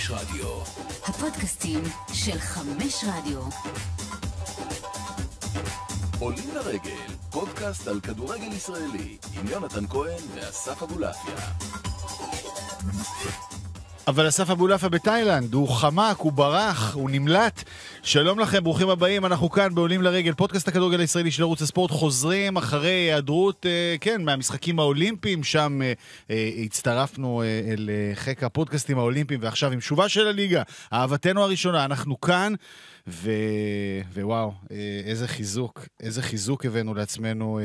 חמש רדיו. הפודקאסטים של חמש רדיו. עולים לרגל, פודקאסט על כדורגל ישראלי, עם יונתן כהן ואסף אבולעפיה. אבל אסף אבולעפה בתאילנד, הוא חמק, הוא ברח, הוא נמלט. שלום לכם, ברוכים הבאים, אנחנו כאן בעולים לרגל, פודקאסט הכדורגל הישראלי של ערוץ הספורט, חוזרים אחרי היעדרות, אה, כן, מהמשחקים האולימפיים, שם אה, אה, הצטרפנו אל חיק הפודקאסטים האולימפיים, ועכשיו עם שובה של הליגה, אהבתנו הראשונה, אנחנו כאן, ו... ווואו, איזה חיזוק, איזה חיזוק הבאנו לעצמנו,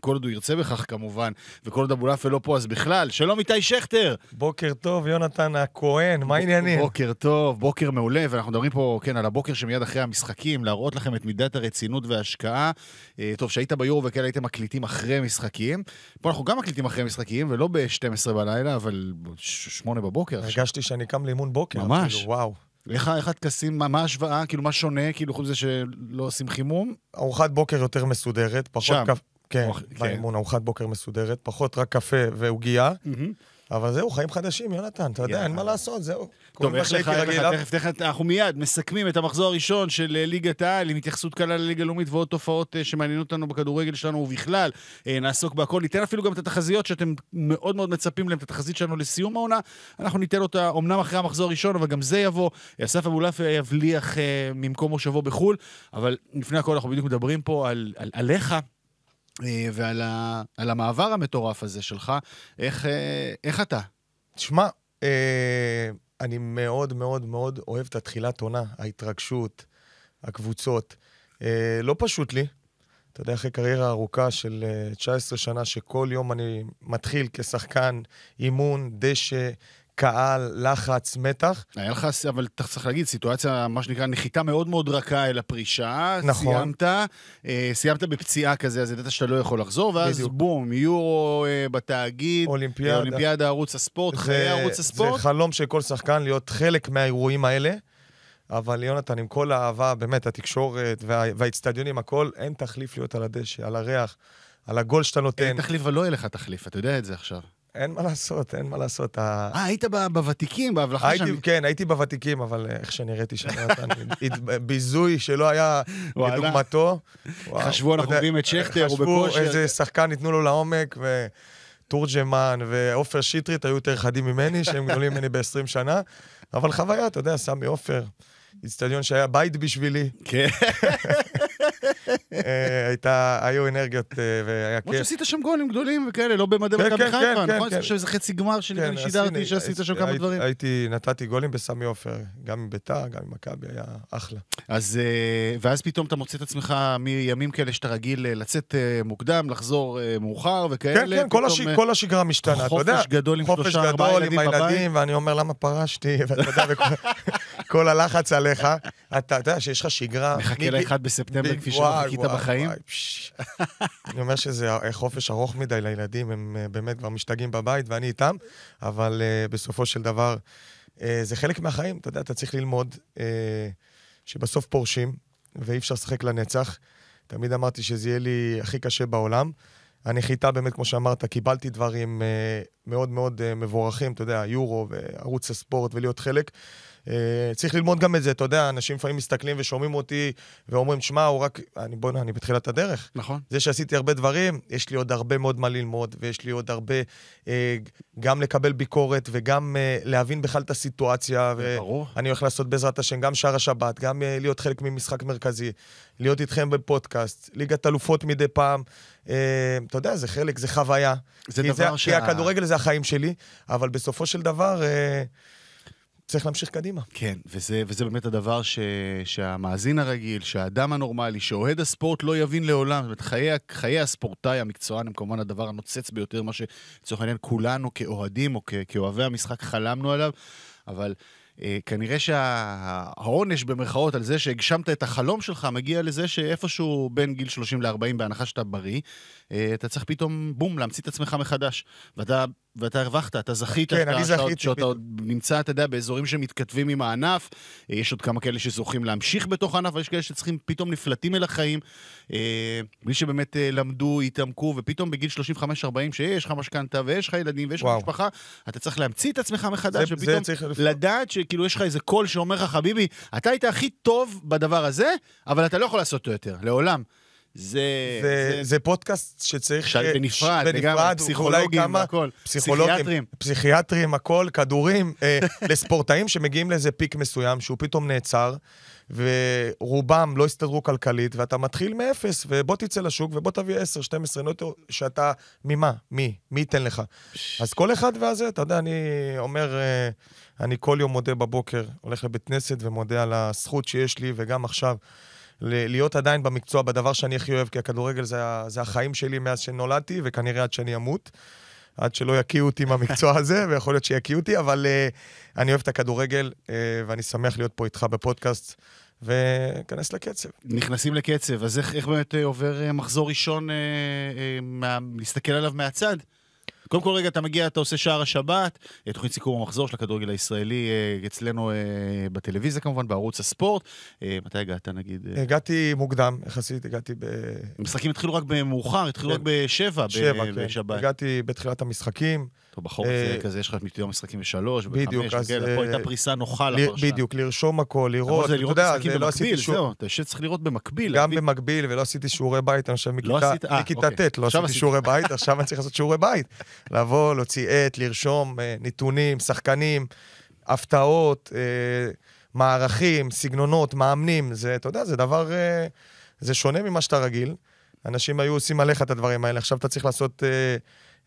כל עוד הוא ירצה בכך כמובן, וכל עוד אבולאפל לא פה אז בכלל. שלום איתי שכטר! בוקר טוב, יונתן הכהן, מה העניינים? בוקר טוב, בוקר מעולה, ואנחנו מדברים פה, כן, על הבוקר שמ... מיד אחרי המשחקים, להראות לכם את מידת הרצינות וההשקעה. אה, טוב, שהיית ביורו וכאלה הייתם מקליטים אחרי משחקים. פה אנחנו גם מקליטים אחרי משחקים, ולא ב-12 בלילה, אבל ב 8 בבוקר. הרגשתי שאני קם לאימון בוקר. ממש. כאילו, וואו. איך, הטקסים, מה, ההשוואה, כאילו, מה שונה, כאילו, חוץ מזה שלא עושים חימום? ארוחת בוקר יותר מסודרת, פחות... שם. קפ... כן, כן. באימון, ארוחת בוקר מסודרת, פחות רק קפה ועוגייה. Mm-hmm. אבל זהו, חיים חדשים, יונתן, אתה יודע, אין מה לעשות, זהו. טוב, איך לך, תכף, תכף, אנחנו מיד מסכמים את המחזור הראשון של אה, ליגת העל, עם התייחסות קלה לליגה הלאומית ועוד תופעות אה, שמעניינות אותנו בכדורגל שלנו ובכלל. אה, נעסוק בהכל, ניתן אפילו גם את התחזיות שאתם מאוד מאוד מצפים להן, את התחזית שלנו לסיום העונה. אנחנו ניתן אותה אמנם אחרי המחזור הראשון, אבל גם זה יבוא. אסף אבולעפיה יבליח ממקום מושבו בחו"ל, אבל לפני הכל אנחנו בדיוק מדברים פה על, על, עליך, אה, ועל ה, המעבר המטורף הזה שלך. איך, אה, איך אתה? תשמע, אה, אני מאוד מאוד מאוד אוהב את התחילת עונה, ההתרגשות, הקבוצות. לא פשוט לי. אתה יודע, אחרי קריירה ארוכה של 19 שנה, שכל יום אני מתחיל כשחקן, אימון, דשא, קהל, לחץ, מתח. היה לך, אבל אתה צריך להגיד, סיטואציה, מה שנקרא, נחיתה מאוד מאוד רכה אל הפרישה. נכון. סיימת, אה, סיימת בפציעה כזה, אז ידעת שאתה לא יכול לחזור, ואז בדיוק. בום, יורו אה, בתאגיד, אולימפיאדה, אולימפיאדה, ערוץ הספורט, זה, חיי ערוץ הספורט. זה חלום של כל שחקן להיות חלק מהאירועים האלה. אבל יונתן, עם כל האהבה, באמת, התקשורת והאיצטדיונים, הכל, אין תחליף להיות על הדשא, על הריח, על הגול שאתה נותן. אין תחליף, אבל לא יהיה לך תחליף, אתה יודע את זה עכשיו. אין מה לעשות, אין מה לעשות. אה, היית בוותיקים, בהבלחה שם? כן, הייתי בוותיקים, אבל אה, איך שנראיתי שם, ביזוי שלא היה כדוגמתו. חשבו, אנחנו מביאים את שכטר, הוא בכושר. חשבו איזה שחקן ניתנו לו לעומק, וטורג'מן ועופר שטרית היו יותר חדים ממני, שהם גדולים ממני ב-20 שנה. אבל חוויה, אתה יודע, סמי עופר, איצטדיון שהיה בית בשבילי. כן. אה, הייתה, היו אנרגיות אה, והיה כיף. כמו שעשית שם גולים גדולים וכאלה, לא במדעי כן, מכבי כן, חיפה, כן, נכון? אני חושב שזה חצי גמר שנראה לי שידרתי, שעשית שם כמה דברים. הייתי, נתתי גולים בסמי עופר, גם עם ביתר, גם עם מכבי, היה אחלה. אז, אה, ואז פתאום אתה מוצא את עצמך מימים כאלה שאתה רגיל לצאת מוקדם, לחזור מאוחר וכאלה. כן, כן, כל השגרה משתנה, אתה יודע. חופש גדול עם שלושה, ארבעה ילדים בבית. חופש גדול עם הילדים, ואני אומר, למה פרשתי, ואתה יודע, כל הלחץ עליך. אתה יודע שיש לך שגרה... מחכה לאחד בספטמבר, כפי שלא בחיים. אני אומר שזה חופש ארוך מדי לילדים, הם אה, באמת כבר משתגעים בבית, ואני איתם, אבל אה, בסופו של דבר, אה, זה חלק מהחיים, אתה יודע, אתה צריך ללמוד שבסוף פורשים, ואי אפשר לשחק לנצח. תמיד אמרתי שזה יהיה לי הכי קשה בעולם. הנחיתה, באמת, כמו שאמרת, קיבלתי דברים מאוד מאוד מבורכים, אתה יודע, יורו וערוץ הספורט ולהיות חלק. אה, צריך ללמוד גם את זה, אתה יודע, אנשים לפעמים מסתכלים ושומעים אותי ואומרים, שמע, הוא רק... אני, בוא, אני בתחילת הדרך. נכון. זה שעשיתי הרבה דברים, יש לי עוד הרבה מאוד מה ללמוד, ויש לי עוד הרבה... אה, גם לקבל ביקורת וגם אה, להבין בכלל את הסיטואציה. ברור. ואני הולך לעשות בעזרת השם גם שער השבת, גם אה, להיות חלק ממשחק מרכזי, להיות איתכם בפודקאסט, ליגת אלופות מדי פעם. אה, אתה יודע, זה חלק, זה חוויה. זה דבר זה, ש... כי הכדורגל זה החיים שלי, אבל בסופו של דבר... אה, צריך להמשיך קדימה. כן, וזה, וזה באמת הדבר ש, שהמאזין הרגיל, שהאדם הנורמלי, שאוהד הספורט לא יבין לעולם. זאת אומרת, חיי, הספורטאי המקצוען הם כמובן הדבר הנוצץ ביותר, מה שלצורך העניין כולנו כאוהדים או כ, כאוהבי המשחק חלמנו עליו, אבל... אה, כנראה שהעונש שה... במרכאות על זה שהגשמת את החלום שלך מגיע לזה שאיפשהו בין גיל 30 ל-40, בהנחה שאתה בריא, אה, אתה צריך פתאום, בום, להמציא את עצמך מחדש. ואתה ואתה הרווחת, אתה זכית, כן, אתה, אני זכיתי. שאתה עוד נמצא, אתה יודע, באזורים שמתכתבים עם הענף, אה, יש עוד כמה כאלה שזוכים להמשיך בתוך הענף, ויש כאלה שצריכים, פתאום נפלטים אל החיים, אה, בלי שבאמת אה, למדו, התעמקו, ופתאום בגיל 35-40, שיש לך משכנתה, ויש לך ילדים, ויש לך משפחה, אתה צריך להמציא את עצמך מחדש, זה, ופתאום זה לדעת שכאילו יש לך איזה קול שאומר לך, חביבי, אתה היית הכי טוב בדבר הזה, אבל אתה לא יכול לעשות אותו יותר, לעולם. זה, זה, זה... זה פודקאסט שצריך... ש... בנפרד, בנפרד, פסיכולוגים הכל. פסיכיאטרים. פסיכיאטרים, הכל, כדורים, אה, לספורטאים שמגיעים לאיזה פיק מסוים, שהוא פתאום נעצר, ורובם לא הסתדרו כלכלית, ואתה מתחיל מאפס, ובוא תצא לשוק ובוא תביא 10, 12, לא יותר, שאתה... ממה? מי? מי ייתן לך? אז כל אחד והזה, אתה יודע, אני אומר, אה, אני כל יום מודה בבוקר, הולך לבית כנסת ומודה על הזכות שיש לי, וגם עכשיו. להיות עדיין במקצוע, בדבר שאני הכי אוהב, כי הכדורגל זה, זה החיים שלי מאז שנולדתי, וכנראה עד שאני אמות. עד שלא יקיאו אותי מהמקצוע הזה, ויכול להיות שיקיאו אותי, אבל uh, אני אוהב את הכדורגל, uh, ואני שמח להיות פה איתך בפודקאסט, וניכנס לקצב. נכנסים לקצב, אז איך, איך באמת עובר אה, מחזור ראשון, אה, אה, מה, להסתכל עליו מהצד? קודם כל רגע, אתה מגיע, אתה עושה שער השבת, תוכנית סיכום המחזור של הכדורגל הישראלי אה, אצלנו אה, בטלוויזיה כמובן, בערוץ הספורט. אה, מתי הגעת נגיד? הגעתי מוקדם יחסית, הגעתי ב... המשחקים התחילו רק במאוחר, התחילו כן. רק בשבע, כן. בשבת. הגעתי בתחילת המשחקים. טוב, בחור הזה אה, כזה, יש לך פתאום משחקים בשלוש, בחמש, וכאלה, פה אה, הייתה פריסה נוחה לפרשן. בדיוק, לרשום הכל, לראות, אתה יודע, זה לא עשיתי שיעור... אתה יושב, שצריך לראות במקביל. גם במקביל, ולא עשיתי שיעורי בית, אני חושב, מכיתה לא אה, אוקיי. ט', לא עשיתי שיעורי בית, עכשיו אני צריך לעשות שיעורי בית. לבוא, להוציא עט, לרשום נתונים, שחקנים, הפתעות, מערכים, סגנונות, מאמנים, זה, אתה יודע, זה דבר, זה שונה ממה שאתה רגיל. אנשים היו עושים עליך את הדברים האלה, עכשיו אתה צריך לעשות... Uh,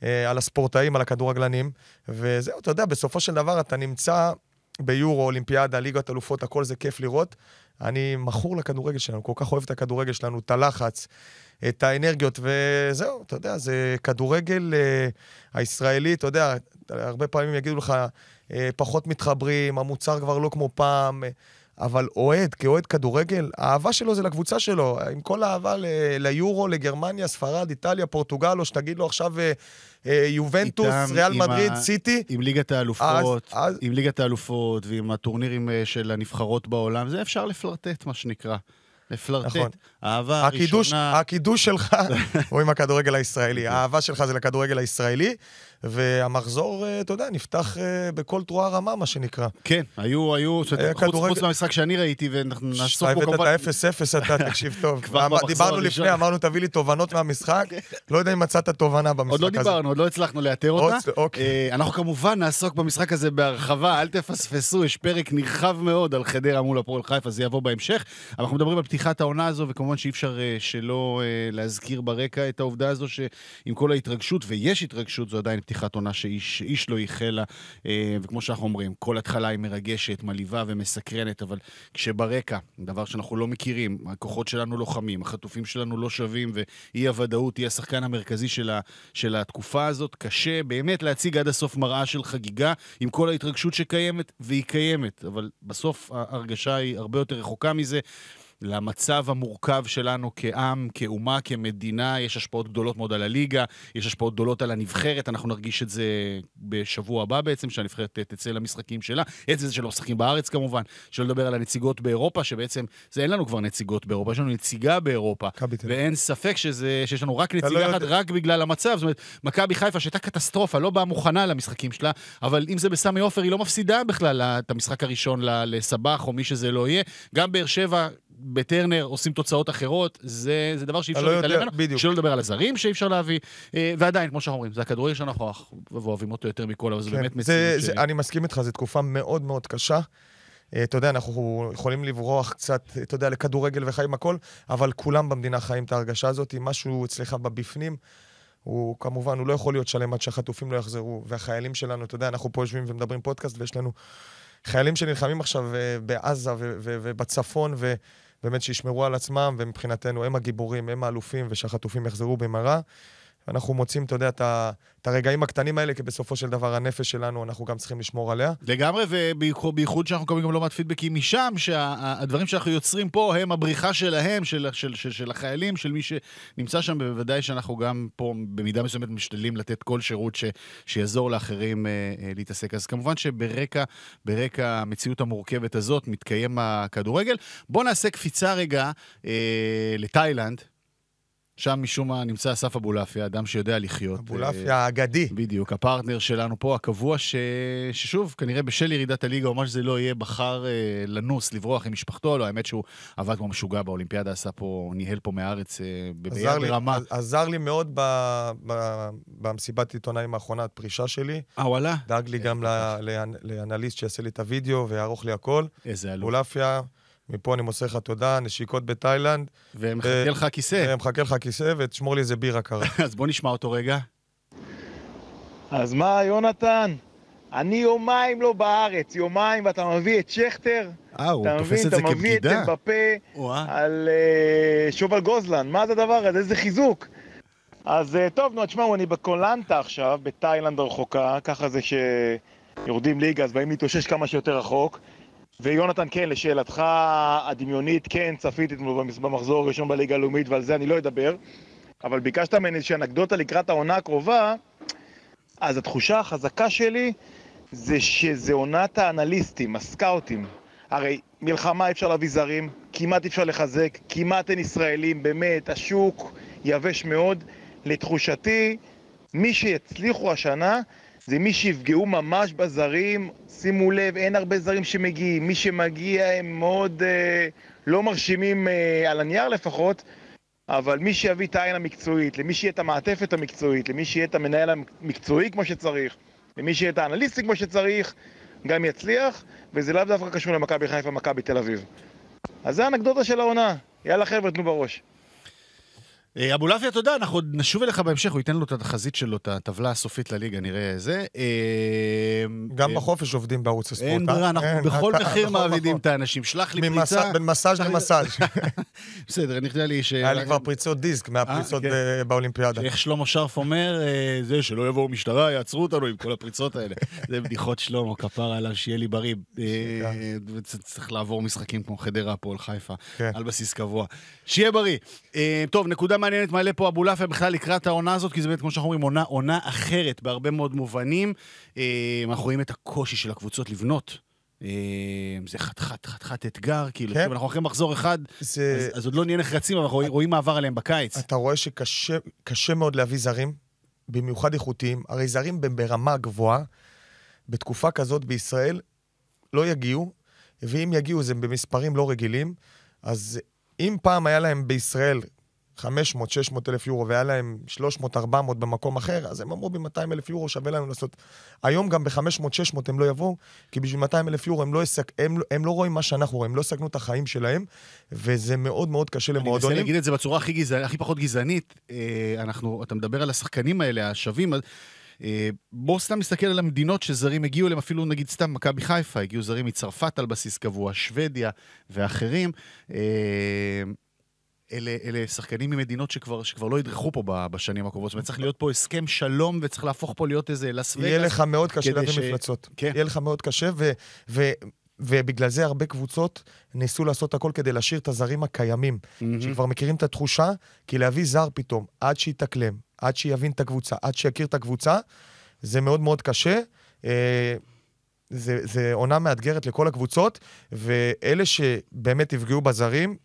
אה, על הספורטאים, על הכדורגלנים. וזהו, אתה יודע, בסופו של דבר אתה נמצא ביורו, אולימפיאדה, ליגת אלופות, הכל זה כיף לראות. אני מכור לכדורגל שלנו, כל כך אוהב את הכדורגל שלנו, את הלחץ, את האנרגיות, וזהו, אתה יודע, זה כדורגל אה, הישראלי, אתה יודע, הרבה פעמים יגידו לך, אה, פחות מתחברים, המוצר כבר לא כמו פעם. אה, אבל אוהד, כאוהד כדורגל, האהבה שלו זה לקבוצה שלו. עם כל האהבה ל- ליורו, לגרמניה, ספרד, איטליה, פורטוגל, או שתגיד לו עכשיו אה, אה, יובנטוס, איתם, ריאל מדריד, ה... סיטי. עם ליגת האלופות, אז, אז... עם ליגת האלופות ועם הטורנירים אה, של הנבחרות בעולם, זה אפשר לפלרטט, מה שנקרא. לפלרטט. נכון. האהבה הראשונה... הקידוש, הקידוש שלך הוא עם הכדורגל הישראלי. האהבה שלך זה לכדורגל הישראלי, והמחזור, אה, אתה יודע, נפתח אה, בכל תרועה רמה, מה שנקרא. כן, היו, היו, אה, חוץ מהמשחק שאני ראיתי, ואנחנו נעסוק פה כמובן... הבאת את ה-0-0, אתה תקשיב טוב. דיברנו לפני, אמרנו, תביא לי תובנות מהמשחק. לא יודע אם מצאת תובנה במשחק הזה. עוד לא דיברנו, עוד לא הצלחנו לאתר אותה. אוקיי. אנחנו כמובן נעסוק במשחק הזה בהרחבה, אל תפספסו, יש פרק נרחב מאוד על חדרה מול הפועל חיפה, זה יבוא בהמשך. אנחנו מדברים על פתיחת העונה הזו, וכמובן שאי אפשר אה, שלא אה, להזכיר ברקע את העובדה הזו שעם כל ההתרגשות, ויש התרגשות, זו עדיין פתיחת עונה שאיש לא החלה, אה, וכמו שאנחנו אומרים, כל התחלה היא מרגשת, מלהיבה ומסקרנת, אבל כשברקע, דבר שאנחנו לא מכירים, הכוחות שלנו לוחמים, החטופים שלנו לא שווים, ואי-הוודאות היא השחקן המרכזי של, ה, של התקופה הזאת, קשה באמת להציג עד הסוף מראה של חגיגה, עם כל ההתרגשות שקיימת, והיא קיימת, אבל בסוף ההרגשה היא הרבה יותר רחוקה מזה. למצב המורכב שלנו כעם, כאומה, כמדינה, יש השפעות גדולות מאוד על הליגה, יש השפעות גדולות על הנבחרת, אנחנו נרגיש את זה בשבוע הבא בעצם, שהנבחרת תצא למשחקים שלה, עצם זה שלא משחקים בארץ כמובן, שלא לדבר על הנציגות באירופה, שבעצם, זה אין לנו כבר נציגות באירופה, יש לנו נציגה באירופה, ואין ספק שזה, שיש לנו רק לא נציגה אחת, יודע... רק בגלל המצב, זאת אומרת, מכבי חיפה שהייתה קטסטרופה, לא באה מוכנה למשחקים שלה, אבל אם זה בסמי עופר, היא לא מפסידה בכלל את המשחק הראשון לסבח או מי שזה לא יהיה. גם באר שבע בטרנר עושים תוצאות אחרות, זה, זה דבר שאי אפשר לא להתעלם ממנו, שלא לדבר על הזרים שאי אפשר להביא, אה, ועדיין, כמו שאנחנו אומרים, זה הכדורגל שאנחנו אוהבים אותו יותר מכל, אבל כן, זה באמת מציאות. ש... אני מסכים איתך, זו תקופה מאוד מאוד קשה. אה, אתה יודע, אנחנו יכולים לברוח קצת, אתה יודע, לכדורגל וחיים הכל, אבל כולם במדינה חיים את ההרגשה הזאת, אם משהו אצלך בבפנים. הוא כמובן, הוא לא יכול להיות שלם עד שהחטופים לא יחזרו, והחיילים שלנו, אתה יודע, אנחנו פה יושבים ומדברים פודקאסט, ויש לנו חיילים שנלחמים עכשיו אה, בעזה ובצפון, ו... ו, ו באמת שישמרו על עצמם, ומבחינתנו הם הגיבורים, הם האלופים, ושהחטופים יחזרו במהרה. אנחנו מוצאים, אתה יודע, את הרגעים הקטנים האלה, כי בסופו של דבר הנפש שלנו, אנחנו גם צריכים לשמור עליה. לגמרי, ובייחוד שאנחנו קוראים גם לא מעט פידבקים משם, שהדברים שה, שאנחנו יוצרים פה הם הבריחה שלהם, של, של, של, של החיילים, של מי שנמצא שם, ובוודאי שאנחנו גם פה במידה מסוימת משתדלים לתת כל שירות ש, שיעזור לאחרים אה, אה, להתעסק. אז כמובן שברקע ברקע המציאות המורכבת הזאת מתקיים הכדורגל. בואו נעשה קפיצה רגע אה, לתאילנד. שם משום מה נמצא אסף אבולעפיה, אדם שיודע לחיות. אבולעפיה אה, האגדי. אה, בדיוק, הפרטנר שלנו פה, הקבוע, ש... ששוב, כנראה בשל ירידת הליגה, או מה שזה לא יהיה, בחר אה, לנוס, לברוח עם משפחתו, לא, האמת שהוא עבד כמו משוגע באולימפיאדה, עשה פה, ניהל פה מהארץ אה, ביד רמה. עזר לי מאוד ב... ב... במסיבת עיתונאים האחרונה, הפרישה שלי. אה, וואלה? דאג לי אה, גם אה, לאנ, לאנליסט שיעשה לי את הוידאו ויערוך לי הכל. איזה אלוף. אבולעפיה... מפה אני מוסר לך תודה, נשיקות בתאילנד. ומחכה לך כיסא. ומחכה לך כיסא, ותשמור לי איזה בירה קרה. אז בוא נשמע אותו רגע. אז מה, יונתן? אני יומיים לא בארץ, יומיים, ואתה מביא את שכטר. אה, הוא תופס את זה כבגידה? אתה מביא את אמבפה על אה, שובל גוזלן. מה זה הדבר הזה? איזה חיזוק. אז אה, טוב, נו, תשמעו, אני בקולנטה עכשיו, בתאילנד הרחוקה, ככה זה שיורדים ליגה, אז באים להתאושש כמה שיותר רחוק. ויונתן, כן, לשאלתך הדמיונית, כן, צפיתי במחזור הראשון בליגה הלאומית, ועל זה אני לא אדבר, אבל ביקשת ממני איזושהי אנקדוטה לקראת העונה הקרובה, אז התחושה החזקה שלי זה שזה עונת האנליסטים, הסקאוטים. הרי מלחמה אפשר להביא זרים, כמעט אפשר לחזק, כמעט אין ישראלים, באמת, השוק יבש מאוד. לתחושתי, מי שיצליחו השנה זה מי שיפגעו ממש בזרים, שימו לב, אין הרבה זרים שמגיעים, מי שמגיע הם מאוד אה, לא מרשימים אה, על הנייר לפחות, אבל מי שיביא את העין המקצועית, למי שיהיה את המעטפת המקצועית, למי שיהיה את המנהל המקצועי כמו שצריך, למי שיהיה את האנליסטי כמו שצריך, גם יצליח, וזה לאו דווקא קשור למכבי חיפה, מכבי תל אביב. אז זה האנקדוטה של העונה. יאללה חבר'ה, תנו בראש. אה, אבו לאפיה, תודה, אנחנו עוד נשוב אליך בהמשך, הוא ייתן לו את התחזית שלו, את הטבלה הסופית לליגה, נראה זה. אה, גם אה, בחופש עובדים בערוץ הספורט. אין ברירה, אנחנו כן, בכל מחיר מעבידים את האנשים. שלח לי פריצה. בין מסאז' למסאז'. בסדר, נכנע לי ש... היה לי כבר פריצות דיסק מהפריצות כן. באולימפיאדה. איך שלמה שרף אומר, זה שלא יבואו משטרה, יעצרו אותנו עם כל הפריצות האלה. זה בדיחות שלמה, כפר עליו, שיהיה לי בריא. כן. צריך לעבור משחקים כמו חדרה, הפועל חיפה, על בסיס קבוע. שיהיה בריא. טוב, נקודה מעניינת מעלה פה אבולעפיה בכלל לקראת העונה הזאת, כי זה באמת, כמו שאנחנו אומרים, עונה, עונה אחרת בהרבה מאוד מובנים. אה, אנחנו רואים את הקושי של הקבוצות לבנות. אה, זה חתיכת חת, חת, חת אתגר, כאילו, כן. אנחנו אחרי מחזור אחד, זה... אז, אז עוד לא נהיה נחרצים, אבל אנחנו את... רואים מעבר עליהם בקיץ. אתה רואה שקשה מאוד להביא זרים, במיוחד איכותיים. הרי זרים ברמה גבוהה, בתקופה כזאת בישראל, לא יגיעו, ואם יגיעו זה במספרים לא רגילים, אז אם פעם היה להם בישראל 500-600 אלף יורו והיה להם 300-400 במקום אחר, אז הם אמרו ב-200 אלף יורו שווה לנו לעשות. היום גם ב-500-600 הם לא יבואו, כי בשביל 200 אלף יורו הם לא, יסק, הם, לא- הם לא רואים מה שאנחנו רואים, הם לא יסכנו את החיים שלהם, וזה מאוד מאוד קשה למועדונים. אני מנסה להגיד את זה בצורה הכי, גזע, הכי פחות גזענית. אה, אנחנו, אתה מדבר על השחקנים האלה, השווים. אה, בואו סתם נסתכל על המדינות שזרים הגיעו אליהם, אפילו נגיד סתם מכבי חיפה, הגיעו זרים מצרפת על בסיס קבוע, שוודיה ואחרים. אה, אלה, אלה שחקנים ממדינות שכבר, שכבר לא ידרכו פה בשנים הקרובות. זאת אומרת, צריך להיות פה הסכם שלום, וצריך להפוך פה להיות איזה לס וגאס. יהיה לך מאוד קשה להביא ש... מפלצות. כן. יהיה לך מאוד קשה, ו... ו... ובגלל זה הרבה קבוצות ניסו לעשות הכל כדי להשאיר את הזרים הקיימים, mm-hmm. שכבר מכירים את התחושה, כי להביא זר פתאום, עד שיתאקלם, עד שיבין את הקבוצה, עד שיכיר את הקבוצה, זה מאוד מאוד קשה. אה, זה, זה עונה מאתגרת לכל הקבוצות, ואלה שבאמת יפגעו בזרים,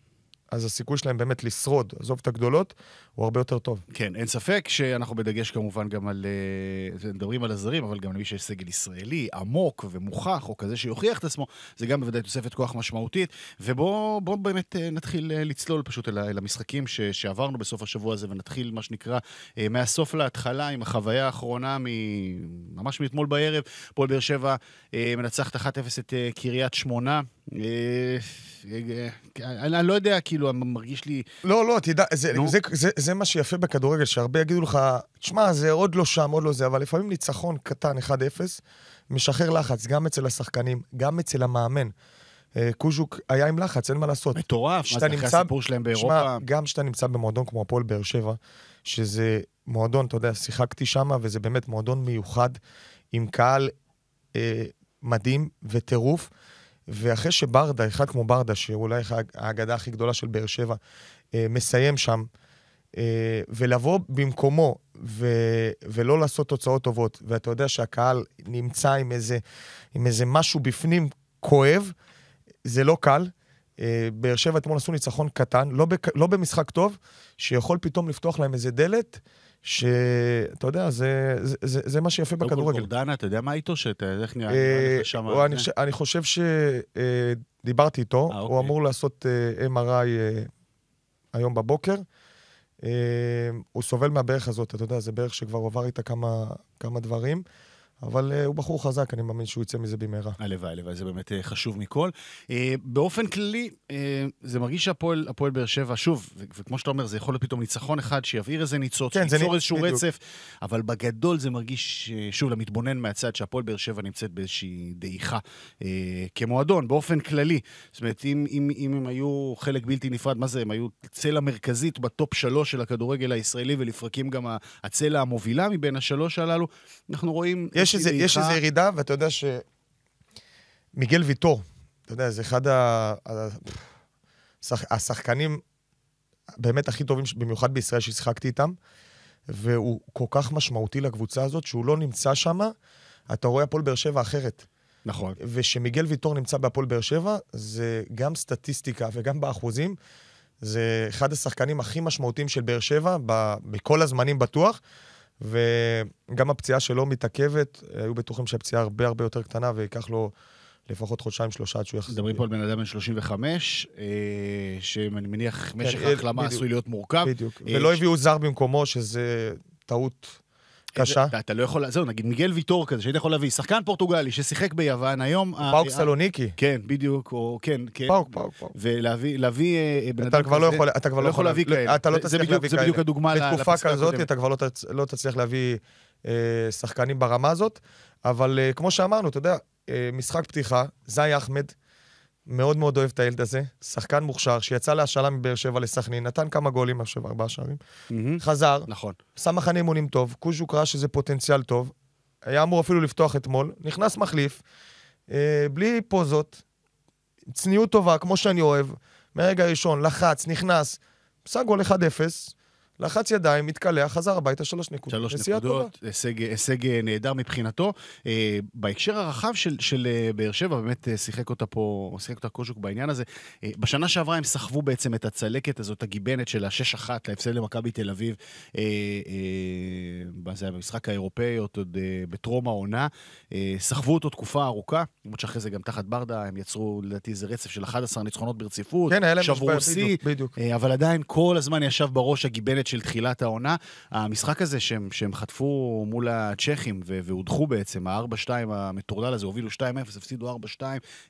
אז הסיכוי שלהם באמת לשרוד, עזוב את הגדולות, הוא הרבה יותר טוב. כן, אין ספק שאנחנו בדגש כמובן גם על... אה, מדברים על הזרים, אבל גם למי שיש סגל ישראלי עמוק ומוכח, או כזה שיוכיח את עצמו, זה גם בוודאי תוספת כוח משמעותית. ובואו באמת אה, נתחיל אה, לצלול פשוט אל, אל המשחקים ש, שעברנו בסוף השבוע הזה, ונתחיל, מה שנקרא, מהסוף להתחלה, עם החוויה האחרונה מ... ממש מאתמול בערב. פועל באר שבע מנצחת 1-0 את קריית שמונה. אה, אני, לא יודע, כאילו, מרגיש לי... לא, לא, תדע, זה, מה שיפה בכדורגל, שהרבה יגידו לך, תשמע, זה עוד לא שם, עוד לא זה, אבל לפעמים ניצחון קטן, 1-0, משחרר לחץ, גם אצל השחקנים, גם אצל המאמן. אה, קוז'וק היה עם לחץ, אין מה לעשות. מטורף, מה זה אחרי הסיפור שלהם באירופה? שמע, גם כשאתה נמצא במועדון כמו הפועל באר שבע, שזה מועדון, אתה יודע, שיחקתי שם, וזה באמת מועדון מיוחד, עם קהל אה, מדהים וטירוף. ואחרי שברדה, אחד כמו ברדה, שאולי האגדה הכי גדולה של באר שבע, אה, מסיים שם, אה, ולבוא במקומו ו, ולא לעשות תוצאות טובות, ואתה יודע שהקהל נמצא עם איזה, עם איזה משהו בפנים כואב, זה לא קל. אה, באר שבע אתמול עשו ניצחון קטן, לא, בק, לא במשחק טוב, שיכול פתאום לפתוח להם איזה דלת. שאתה יודע, זה, זה, זה, זה מה שיפה בכדורגל. גורדנה, אתה יודע מה איתו? שאתה, איך אה, נראה לך שם? אני, ש... אני חושב שדיברתי אה, איתו, 아, אה, אוקיי. הוא אמור לעשות אה, MRI אה, היום בבוקר. אה, הוא סובל מהברך הזאת, אתה יודע, זה ברך שכבר עבר איתה כמה, כמה דברים. אה, אבל uh, הוא בחור חזק, אני מאמין שהוא יצא מזה במהרה. הלוואי, הלוואי, זה באמת uh, חשוב מכל. Uh, באופן כללי, uh, זה מרגיש שהפועל באר שבע, שוב, ו- וכמו שאתה אומר, זה יכול להיות פתאום ניצחון אחד שיבעיר איזה ניצוץ, כן, ייצור איזשהו בדיוק. רצף, אבל בגדול זה מרגיש, uh, שוב, למתבונן מהצד, שהפועל באר שבע נמצאת באיזושהי דעיכה uh, כמועדון, באופן כללי. זאת אומרת, אם, אם, אם הם היו חלק בלתי נפרד, מה זה, הם היו צלע מרכזית בטופ שלוש של הכדורגל הישראלי, ולפרקים גם הצלע המובילה מבין השלוש הללו, אנחנו רואים... יש יש איזו כאילו איתך... ירידה, ואתה יודע ש... מיגל ויטור, אתה יודע, זה אחד ה... השחקנים באמת הכי טובים, במיוחד בישראל, ששיחקתי איתם, והוא כל כך משמעותי לקבוצה הזאת, שהוא לא נמצא שם, אתה רואה הפועל באר שבע אחרת. נכון. ושמיגל ויטור נמצא בהפועל באר שבע, זה גם סטטיסטיקה וגם באחוזים, זה אחד השחקנים הכי משמעותיים של באר שבע, בכל הזמנים בטוח. וגם הפציעה שלו מתעכבת, היו בטוחים שהפציעה הרבה הרבה יותר קטנה וייקח לו לפחות חודשיים-שלושה עד שהוא יחזור. מדברים פה על בן אדם בן 35, אה, שאני מניח כן, משך אה, ההחלמה עשוי להיות מורכב. בדיוק, אה, ולא הביאו זר במקומו, שזה טעות. קשה. אתה, אתה לא יכול, זהו, נגיד מיגל ויטור כזה, שהיית יכול להביא, שחקן פורטוגלי ששיחק ביוון, היום... פאוק ה... סלוניקי. כן, בדיוק, או כן, כן. פאוק, פאוק, פאוק. ולהביא להביא, אה, אה, בן אדם לא כזה... לא יכול, אתה כבר לא, לא יכול להביא לא, כאלה. אתה לא תצליח להביא כאלה. זה בדיוק הדוגמה לפסקה הקודמת. בתקופה כזאת אתה כבר לא תצליח להביא אה, שחקנים ברמה הזאת, אבל כמו שאמרנו, אתה יודע, משחק פתיחה, זי אחמד, מאוד מאוד אוהב את הילד הזה, שחקן מוכשר, שיצא להשאלה מבאר שבע לסכנין, נתן כמה גולים עכשיו, ארבעה שערים. Mm-hmm. חזר, נכון. שם מחנה אימונים טוב, קוז'וק ראה שזה פוטנציאל טוב, היה אמור אפילו לפתוח אתמול, נכנס מחליף, אה, בלי פוזות, צניעות טובה, כמו שאני אוהב, מהרגע הראשון, לחץ, נכנס, עשה גול 1-0, לחץ ידיים, התקלח, חזר הביתה, שלוש נקודות. שלוש נקודות, הישג, הישג אה, נהדר מבחינתו. אה, בהקשר הרחב של, של אה, באר שבע, באמת אה, שיחק אותה פה, שיחק אותה קוז'וק בעניין הזה. אה, בשנה שעברה הם סחבו בעצם את הצלקת הזאת, הגיבנת של ה-6-1, להפסד למכבי תל אביב, אה, אה, זה היה במשחק האירופאי, עוד אה, בטרום העונה. אה, סחבו אותו תקופה ארוכה, למרות שאחרי זה גם תחת ברדה, הם יצרו לדעתי איזה רצף של 11 ניצחונות ברציפות, כן, היה להם משפט, בדיוק. אה, אבל עדיין כל הזמן ישב בראש הגיבנת של תחילת העונה. המשחק הזה שהם, שהם חטפו מול הצ'כים והודחו בעצם, ה-4-2 המטורדל הזה, הובילו 2-0, הפסידו 4-2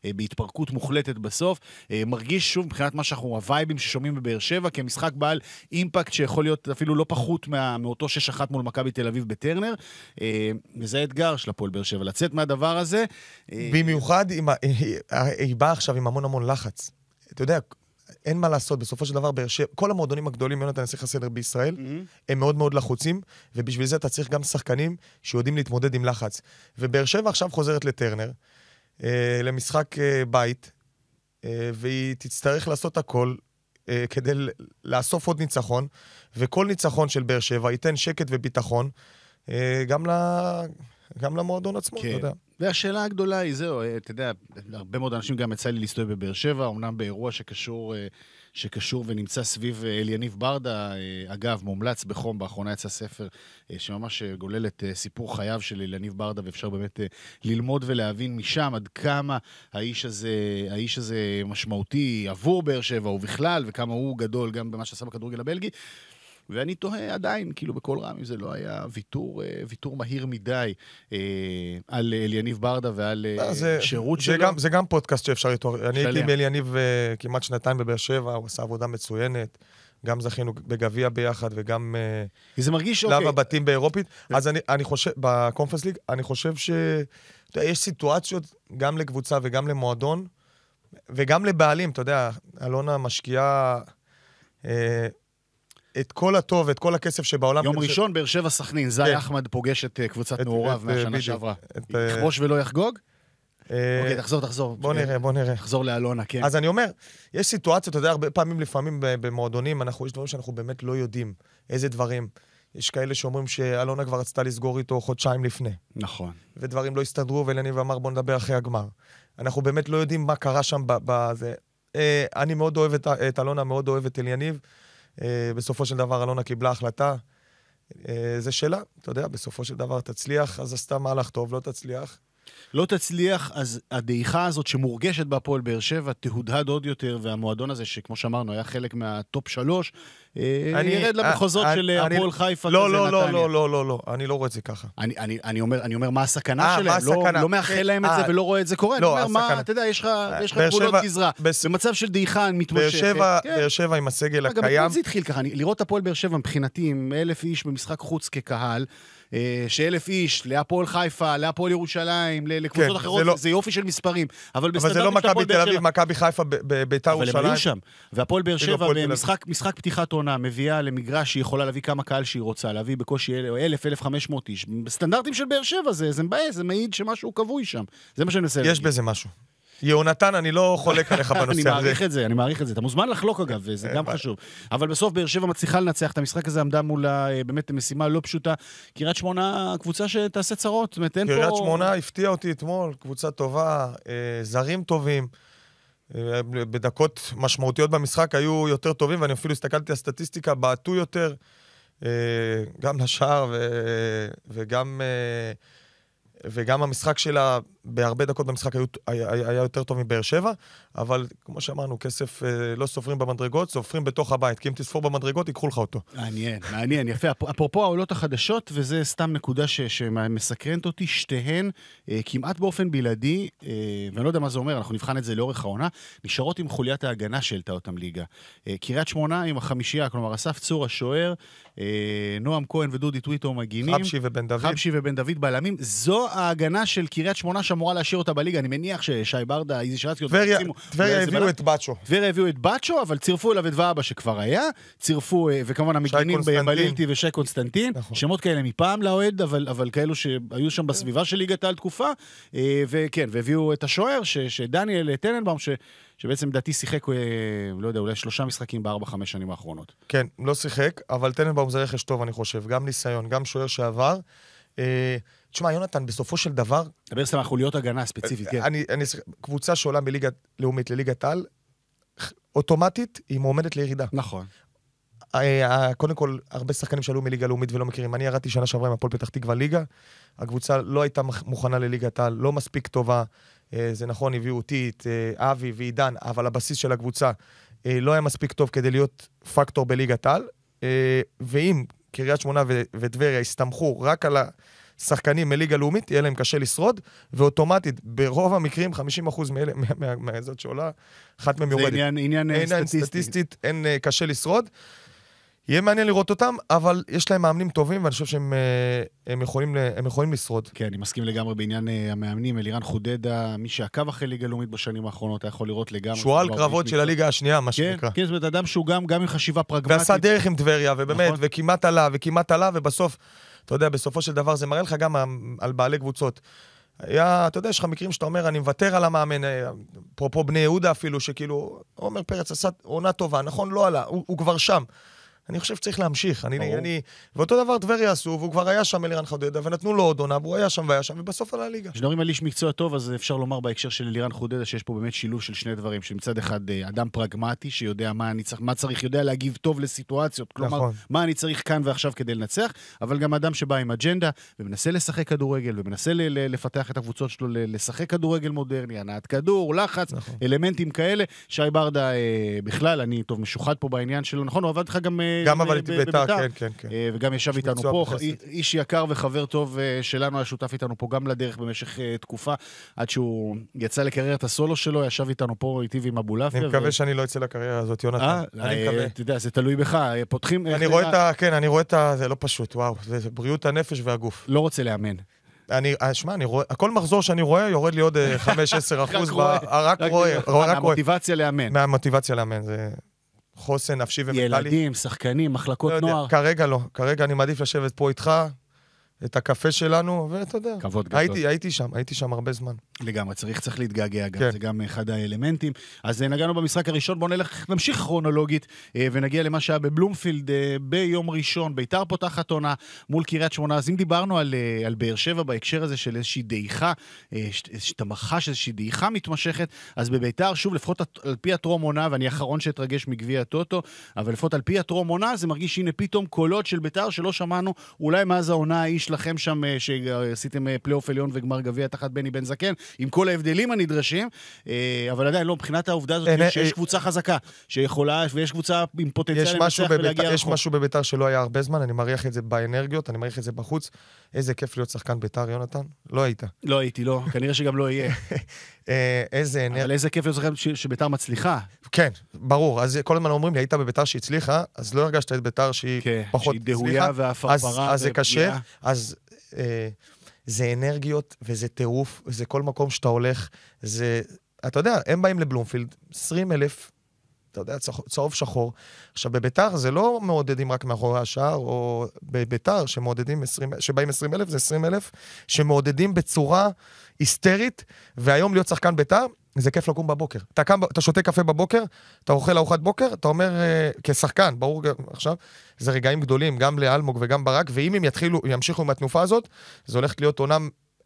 אה, בהתפרקות מוחלטת בסוף. אה, מרגיש שוב מבחינת מה שאנחנו, הווייבים ששומעים בבאר שבע, כמשחק בעל אימפקט שיכול להיות אפילו לא פחות מה, מאותו 6-1 מול מכבי תל אביב בטרנר. אה, וזה האתגר של הפועל באר שבע, לצאת מהדבר הזה. במיוחד, היא באה עכשיו עם המון המון לחץ. אתה יודע, אין מה לעשות, בסופו של דבר, ש... כל המועדונים הגדולים, יונתן, אני אעשה לך בישראל, mm-hmm. הם מאוד מאוד לחוצים, ובשביל זה אתה צריך גם שחקנים שיודעים להתמודד עם לחץ. ובאר שבע עכשיו חוזרת לטרנר, אה, למשחק אה, בית, אה, והיא תצטרך לעשות הכל אה, כדי לאסוף עוד ניצחון, וכל ניצחון של באר שבע ייתן שקט וביטחון אה, גם, ל... גם למועדון עצמו, כן. אתה יודע. והשאלה הגדולה היא, זהו, אה, אתה יודע, הרבה מאוד אנשים גם יצא לי להסתובב בבאר שבע, אמנם באירוע שקשור, אה, שקשור ונמצא סביב אה, אל יניב ברדה, אגב, מומלץ בחום, באחרונה יצא ספר שממש גולל את סיפור חייו של אל יניב ברדה, ואפשר באמת ללמוד ולהבין משם עד כמה האיש הזה, האיש הזה משמעותי עבור באר שבע ובכלל, וכמה הוא גדול גם במה שעשה בכדורגל הבלגי. ואני תוהה עדיין, כאילו בקול רם, אם זה לא היה ויתור, אה, ויתור מהיר מדי אה, על אליניב ברדה ועל אה, זה, שירות זה שלו. גם, זה גם פודקאסט שאפשר לתואר. אני הייתי עם אליניב כמעט שנתיים בבאר שבע, הוא עשה עבודה מצוינת. גם זכינו בגביע ביחד וגם... זה מרגיש, אוקיי. לאו הבתים באירופית. אז אני, אני חושב, בקונפרנס ליג, אני חושב ש... אתה יודע, יש סיטואציות גם לקבוצה וגם למועדון, וגם לבעלים, אתה יודע, אלונה משקיעה... אה, את כל הטוב, את כל הכסף שבעולם. יום ראשון, באר שבע סכנין, זי כן. אחמד פוגש את אה, קבוצת נעוריו מהשנה שעברה. אה, יכבוש ולא יחגוג? אה, אוקיי, תחזור, תחזור. בוא נראה, בוא נראה. תחזור לאלונה, כן. אז אני אומר, יש סיטואציות, אתה יודע, הרבה פעמים, לפעמים במועדונים, יש דברים שאנחנו באמת לא יודעים. איזה דברים. יש כאלה שאומרים שאלונה כבר רצתה לסגור איתו חודשיים לפני. נכון. ודברים לא הסתדרו, ואלניב אמר, בוא נדבר אחרי הגמר. אנחנו באמת לא יודעים מה קרה שם בזה. אני מאוד אוהב את אלונה, מאוד אוהב את אליניב. אה, בסופו של דבר אלונה קיבלה החלטה, אה, זה שלה, אתה יודע, בסופו של דבר תצליח, אז עשתה מהלך טוב, לא תצליח, לא תצליח, אז הדעיכה הזאת שמורגשת בהפועל באר שבע תהודהד עוד יותר, והמועדון הזה, שכמו שאמרנו, היה חלק מהטופ שלוש, אה, אני, ירד למחוזות אה, של הפועל חיפה. לא, כזה, לא, לא, לא, לא, לא, לא, אני לא רואה את זה ככה. אני, אני, אני, אומר, אני אומר מה הסכנה 아, אה, שלהם, מה לא, לא מאחל להם את זה ולא רואה את זה קורה. לא, אני אומר, הסכנה. מה, אתה יודע, יש לך גבולות גזרה. בס... במצב של דעיכה מתמשכת. באר שבע כן. עם הסגל הקיים. אגב, זה התחיל ככה, לראות הפועל באר שבע מבחינתי עם אלף איש במשחק חוץ כקהל, אה, שאלף איש, להפועל חיפה, להפועל ירושלים, לקבוצות כן, אחרות, זה, לא... זה יופי של מספרים. אבל, אבל זה לא מכבי תל אביב, מכבי חיפה, ביתר ירושלים. אבל הם היו שם. והפועל באר שבע, במשחק, משחק פתיחת עונה, מביאה למגרש שהיא יכולה להביא כמה קהל שהיא רוצה, להביא בקושי אלף, אלף, חמש מאות איש. בסטנדרטים של באר שבע זה, זה מבאס, זה מעיד שמשהו כבוי שם. זה מה שאני מנסה להגיד. יש בזה משהו. יהונתן, אני לא חולק עליך בנושא הזה. אני מעריך את זה, אני מעריך את זה. אתה מוזמן לחלוק אגב, זה גם אה, חשוב. אבל בסוף באר שבע מצליחה לנצח את המשחק הזה, עמדה מולה אה, באמת משימה לא פשוטה. קריית שמונה, קבוצה שתעשה צרות, זאת פה... קריית שמונה הפתיעה אותי אתמול, קבוצה טובה, אה, זרים טובים. בדקות משמעותיות במשחק היו יותר טובים, ואני אפילו הסתכלתי על סטטיסטיקה, בעטו יותר, גם לשער ו... וגם... וגם המשחק שלה בהרבה דקות במשחק היו, היה, היה יותר טוב מבאר שבע, אבל כמו שאמרנו, כסף אה, לא סופרים במדרגות, סופרים בתוך הבית, כי אם תספור במדרגות, ייקחו לך אותו. מעניין, מעניין, יפה. אפרופו העולות החדשות, וזו סתם נקודה ש, שמסקרנת אותי, שתיהן אה, כמעט באופן בלעדי, אה, ואני לא יודע מה זה אומר, אנחנו נבחן את זה לאורך העונה, נשארות עם חוליית ההגנה שהעלתה אותם ליגה. אה, קריית שמונה עם החמישייה, כלומר אסף צור השוער, אה, נועם כהן ודודי טוויטו מגינים. חבשי ובן דוד. חבשי ובן דוד בלמים. זו ההגנה של קריית שמונה שאמורה להשאיר אותה בליגה, אני מניח ששי ברדה, איזי שרצקי, טבריה הביאו את בצ'ו. טבריה הביאו את בצ'ו, אבל צירפו אליו את ואבא שכבר היה, צירפו, אה, וכמובן המגנים במלילטי ושי קונסטנטין, נכון. שמות כאלה מפעם לאוהד, אבל כאלו שהיו שם בסביבה של ליגת העל תקופה, אה, וכן, והביאו את השוער, שדניאל טננבאום, שבעצם לדעתי שיחק, אה, לא יודע, אולי שלושה משחקים בארבע-חמש שנים האחרונות. כן, לא שיחק, אבל טננבאום זה רכש טוב, אני חושב. גם ניסיון, גם שוער שעבר. אה, תשמע, יונתן, בסופו של דבר... דבר סתם על חוליות הגנה ספציפית, כן. אני, אני, קבוצה שעולה מליגה לאומית לליגת על, אוטומטית היא מועמדת לירידה. נכון. קודם כל, הרבה שחקנים שעלו מליגה לאומית ולא מכירים. אני ירדתי שנה שעברה עם הפועל פתח תקווה ליגה. הקבוצה לא הייתה מוכנה לליגת העל, לא מספיק טובה. אה, זה נכון, הביאו אותי, את אה, אבי ועידן, אבל הבסיס של הקבוצה אה, לא היה מספיק טוב כדי להיות פקטור בליגת העל. ואם קריית שמונה וטבריה הסתמכו רק על שחקנים מליגה לאומית, יהיה להם קשה לשרוד, ואוטומטית, ברוב המקרים, 50% מאלה, מה, מה, מהזאת שעולה, אחת מהם יורדת. זה עניין, עניין, אין סטטיסטי. סטטיסטית, אין אה, קשה לשרוד. יהיה מעניין לראות אותם, אבל יש להם מאמנים טובים, ואני חושב שהם אה, הם יכולים, הם יכולים לשרוד. כן, אני מסכים לגמרי בעניין אה, המאמנים. אלירן חודדה, מי שעקב אחרי ליגה לאומית בשנים האחרונות, היה יכול לראות לגמרי... שועל קרבות של הליגה השנייה, מה כן, שנקרא. כן, זאת אומרת, אדם שהוא גם, גם עם חשיבה פרגמטית. ועשה דרך עם טבריה, ובאמת, נכון. וכמעט עלה, וכמעט עלה, ובסוף... אתה יודע, בסופו של דבר זה מראה לך גם על בעלי קבוצות. היה, אתה יודע, יש לך מקרים שאתה אומר, אני מוותר על המאמן, אה, אפרופו בני יהודה אפילו, שכאילו, עומר פרץ עשה עונה טובה, נכון, לא עלה, הוא, הוא כבר שם. אני חושב שצריך להמשיך. אני, אני, ואותו דבר טבריה עשו, והוא כבר היה שם, אלירן חודדה, ונתנו לו עוד עונה, והוא היה שם והיה שם, ובסוף עלה ליגה. כשדברים על איש מקצוע טוב, אז אפשר לומר בהקשר של אלירן חודדה, שיש פה באמת שילוב של שני דברים, שמצד אחד אה, אדם פרגמטי, שיודע מה אני צריך, מה צריך, יודע להגיב טוב לסיטואציות, כלומר, נכון. מה אני צריך כאן ועכשיו כדי לנצח, אבל גם אדם שבא עם אג'נדה, ומנסה לשחק כדורגל, ומנסה ל- ל- לפתח את הקבוצות שלו, ל- לשחק כדורגל מודרני, הנעת כדור, לחץ, נכון. אלמנטים כאלה. שי ברדה, אה, בכלל, אני, טוב, גם אבל איתי בביתר, כן, כן, כן. אה, וגם ישב איתנו פה, איש יקר וחבר טוב אה, שלנו, היה שותף איתנו פה גם לדרך במשך אה, תקופה, עד שהוא יצא לקריירה את הסולו שלו, ישב איתנו פה איתי ועם אבולעפיה. אני מקווה שאני לא אצא לקריירה הזאת, יונתן. אני מקווה. אתה יודע, זה תלוי בך, פותחים... אני רואה את ה... כן, אני רואה את ה... זה לא פשוט, וואו, זה בריאות הנפש והגוף. לא רוצה לאמן. אני, שמע, אני רואה, כל מחזור שאני רואה יורד לי עוד 5-10 אחוז, רק רואה, רק רואה. מהמוטיבציה לאמן. מהמוטיבציה לאמן, זה... חוסן נפשי ומטאלי. ילדים, שחקנים, מחלקות לא יודע, נוער. כרגע לא. כרגע אני מעדיף לשבת פה איתך, את הקפה שלנו, ואתה יודע. כבוד גדול. הייתי, הייתי שם, הייתי שם הרבה זמן. לגמרי, צריך, צריך להתגעגע גם, כן. זה גם אחד האלמנטים. אז אה, נגענו במשחק הראשון, בואו נלך, נמשיך כרונולוגית אה, ונגיע למה שהיה בבלומפילד אה, ביום ראשון. ביתר פותחת עונה מול קריית שמונה, אז אם דיברנו על, על באר שבע בהקשר הזה של איזושהי דעיכה, שאתה מחש איזושהי דעיכה מתמשכת, אז בביתר, שוב, לפחות על פי הטרום עונה, ואני האחרון שאתרגש מגביע הטוטו, אבל לפחות על פי הטרום עונה, זה מרגיש שהנה פתאום קולות של ביתר שלא שמענו, אולי מאז העונה ההיא שלכם שם, שעשיתם פלייאוף עליון וגמר גביע תחת בני בן זקן, עם כל ההבדלים הנדרשים, אה, אבל עדיין, לא, מבחינת העובדה הזאת אין, אה, אה, שיש אין, קבוצה חזקה, שיכולה, ויש קבוצה עם פוטנציאל לנצח ולהגיע רחוק. יש משהו בביתר שלא היה הרבה זמן, אני מריח את זה באנרגיות, אני מריח את זה בחוץ. איזה כיף להיות שחקן ביתר, יונתן. לא היית. לא הייתי, לא. כנראה שגם לא יהיה. איזה אנרגיות. אבל איזה כיף להיות שחקן שביתר מצליחה. כן, ברור. אז כל הזמן אומרים לי, היית בביתר שהצליחה, אז לא הרגשת את ביתר שהיא כן, פחות הצליחה. שהיא דהויה והפרפרה. אז זה קשה. אז זה אנרגיות וזה טירוף, זה כל מקום שאתה הולך, זה... אתה יודע, הם באים לבלומפילד, 20 אלף, אתה יודע, צהוב שחור. עכשיו, בביתר זה לא מעודדים רק מאחורי השער, או בביתר שמעודדים 20, שבאים 20 אלף, זה 20 אלף, שמעודדים בצורה היסטרית, והיום להיות שחקן ביתר זה כיף לקום בבוקר. אתה קם, אתה שותה קפה בבוקר, אתה אוכל ארוחת בוקר, אתה אומר, אה, כשחקן, ברור עכשיו, זה רגעים גדולים, גם לאלמוג וגם ברק, ואם הם יתחילו, ימשיכו עם התנופה הזאת, זה הולכת להיות עונה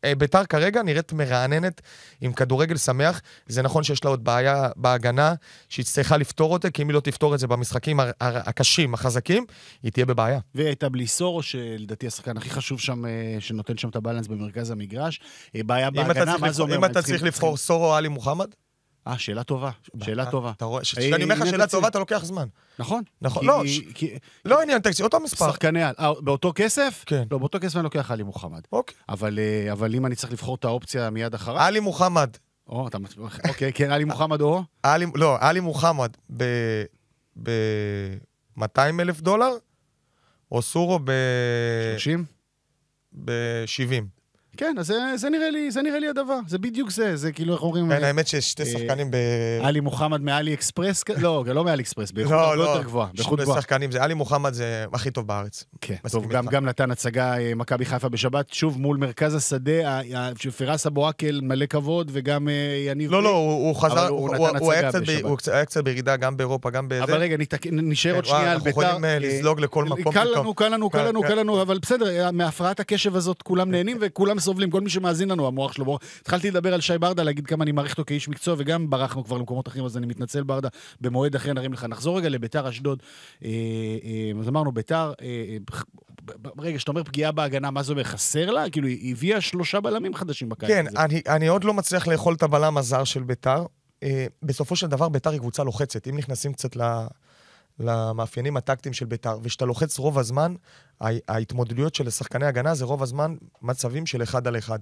אה, ביתר כרגע נראית מרעננת עם כדורגל שמח. זה נכון שיש לה עוד בעיה בהגנה, שהיא צריכה לפתור אותה, כי אם היא לא תפתור את זה במשחקים הקשים, החזקים, היא תהיה בבעיה. והיא הייתה בלי סורו, שלדעתי השחקן הכי חשוב שם, אה, שנותן שם את הבאלנס במרכז המגרש. אה, בעיה בהגנה, מה זה אומר? אם אתה צריך לבחור סורו או עלי מוחמד? אה, שאלה טובה, שאלה טובה. אתה רואה, אה, כשאני אומר לך שאלה טובה, אתה לוקח זמן. נכון. נכון, לא, לא עניין תקציב, אותו מספר. שחקני על, אה, באותו כסף? כן. לא, באותו כסף אני לוקח עלי מוחמד. אוקיי. אה, אבל אם אני צריך לבחור את האופציה מיד אחריו... עלי מוחמד. או, אתה... אוקיי, כן, עלי מוחמד או? לא, עלי מוחמד ב-200 אלף דולר, או סורו ב... 30? ב-70. כן, אז זה, זה, נראה לי, זה נראה לי הדבר. זה בדיוק זה, זה כאילו, איך אומרים... כן, אה, האמת שיש שתי אה, שחקנים ב... עלי מוחמד מאלי לא, לא אקספרס, לא, לא מאלי אקספרס, באיכות הרבה לא. יותר גבוהה. באיכות גבוהה. שחקנים, זה עלי מוחמד זה הכי טוב בארץ. כן, טוב, גם, גם נתן הצגה אה, מכבי חיפה בשבת, שוב מול מרכז השדה, פרס אבו עקל מלא כבוד, וגם יניב... לא, לא, הוא חזר, הוא היה קצת בירידה גם באירופה, גם בזה. אבל רגע, נשאר כן, עוד שנייה על ביתר. אנחנו יכולים לזלוג לכל מקום. קל לנו, קל לנו, כן, כן. קל לנו, אבל בסדר, מהפרעת הקשב הזאת כולם נהנים וכולם סובלים, כל מי שמאזין לנו, המוח שלו בורח. התחלתי לדבר על שי ברדה, להגיד כמה אני מעריך אותו כאיש מקצוע, וגם ברחנו כבר למקומות אחרים, אז אני מתנצל, ברדה, במועד אחר נרים לך. נחזור רגע לביתר אשדוד. אה, אה, אז אמרנו, ביתר, אה, רגע, כשאתה אומר פגיעה בהגנה, מה זה אומר? חסר לה? כאילו, היא הביאה שלושה בלמים חדשים בקיץ כן, הזה. אני, אני עוד לא מצליח לאכול את הבלם הזר של ביתר. בסופו של דבר, ביתר היא קבוצה לוחצת. אם נכנסים קצת ל... למאפיינים הטקטיים של ביתר, וכשאתה לוחץ רוב הזמן, ההתמודדויות של שחקני הגנה זה רוב הזמן מצבים של אחד על אחד.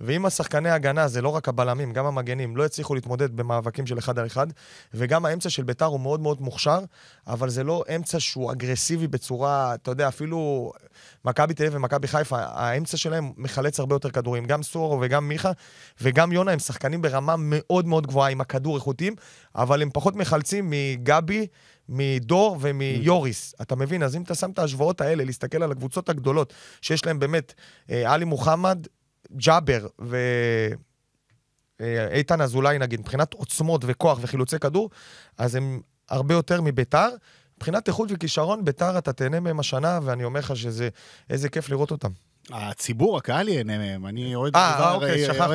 ואם השחקני הגנה, זה לא רק הבלמים, גם המגנים, לא יצליחו להתמודד במאבקים של אחד על אחד, וגם האמצע של ביתר הוא מאוד מאוד מוכשר, אבל זה לא אמצע שהוא אגרסיבי בצורה, אתה יודע, אפילו מכבי תל אביב ומכבי חיפה, האמצע שלהם מחלץ הרבה יותר כדורים. גם סורו וגם מיכה וגם יונה הם שחקנים ברמה מאוד מאוד גבוהה, עם הכדור איכותיים, אבל הם פחות מחלצים מגבי מדור ומיוריס, mm. אתה מבין? אז אם אתה שם את ההשוואות האלה, להסתכל על הקבוצות הגדולות, שיש להם באמת, אה, עלי אה, מוחמד, ג'אבר ואיתן אה, אזולאי נגיד, מבחינת עוצמות וכוח וחילוצי כדור, אז הם הרבה יותר מביתר. מבחינת איכות וכישרון, ביתר אתה תהנה מהם השנה, ואני אומר לך שזה, איזה כיף לראות אותם. הציבור, הקהל ייהנה מהם. אני אוהד אה, אוקיי,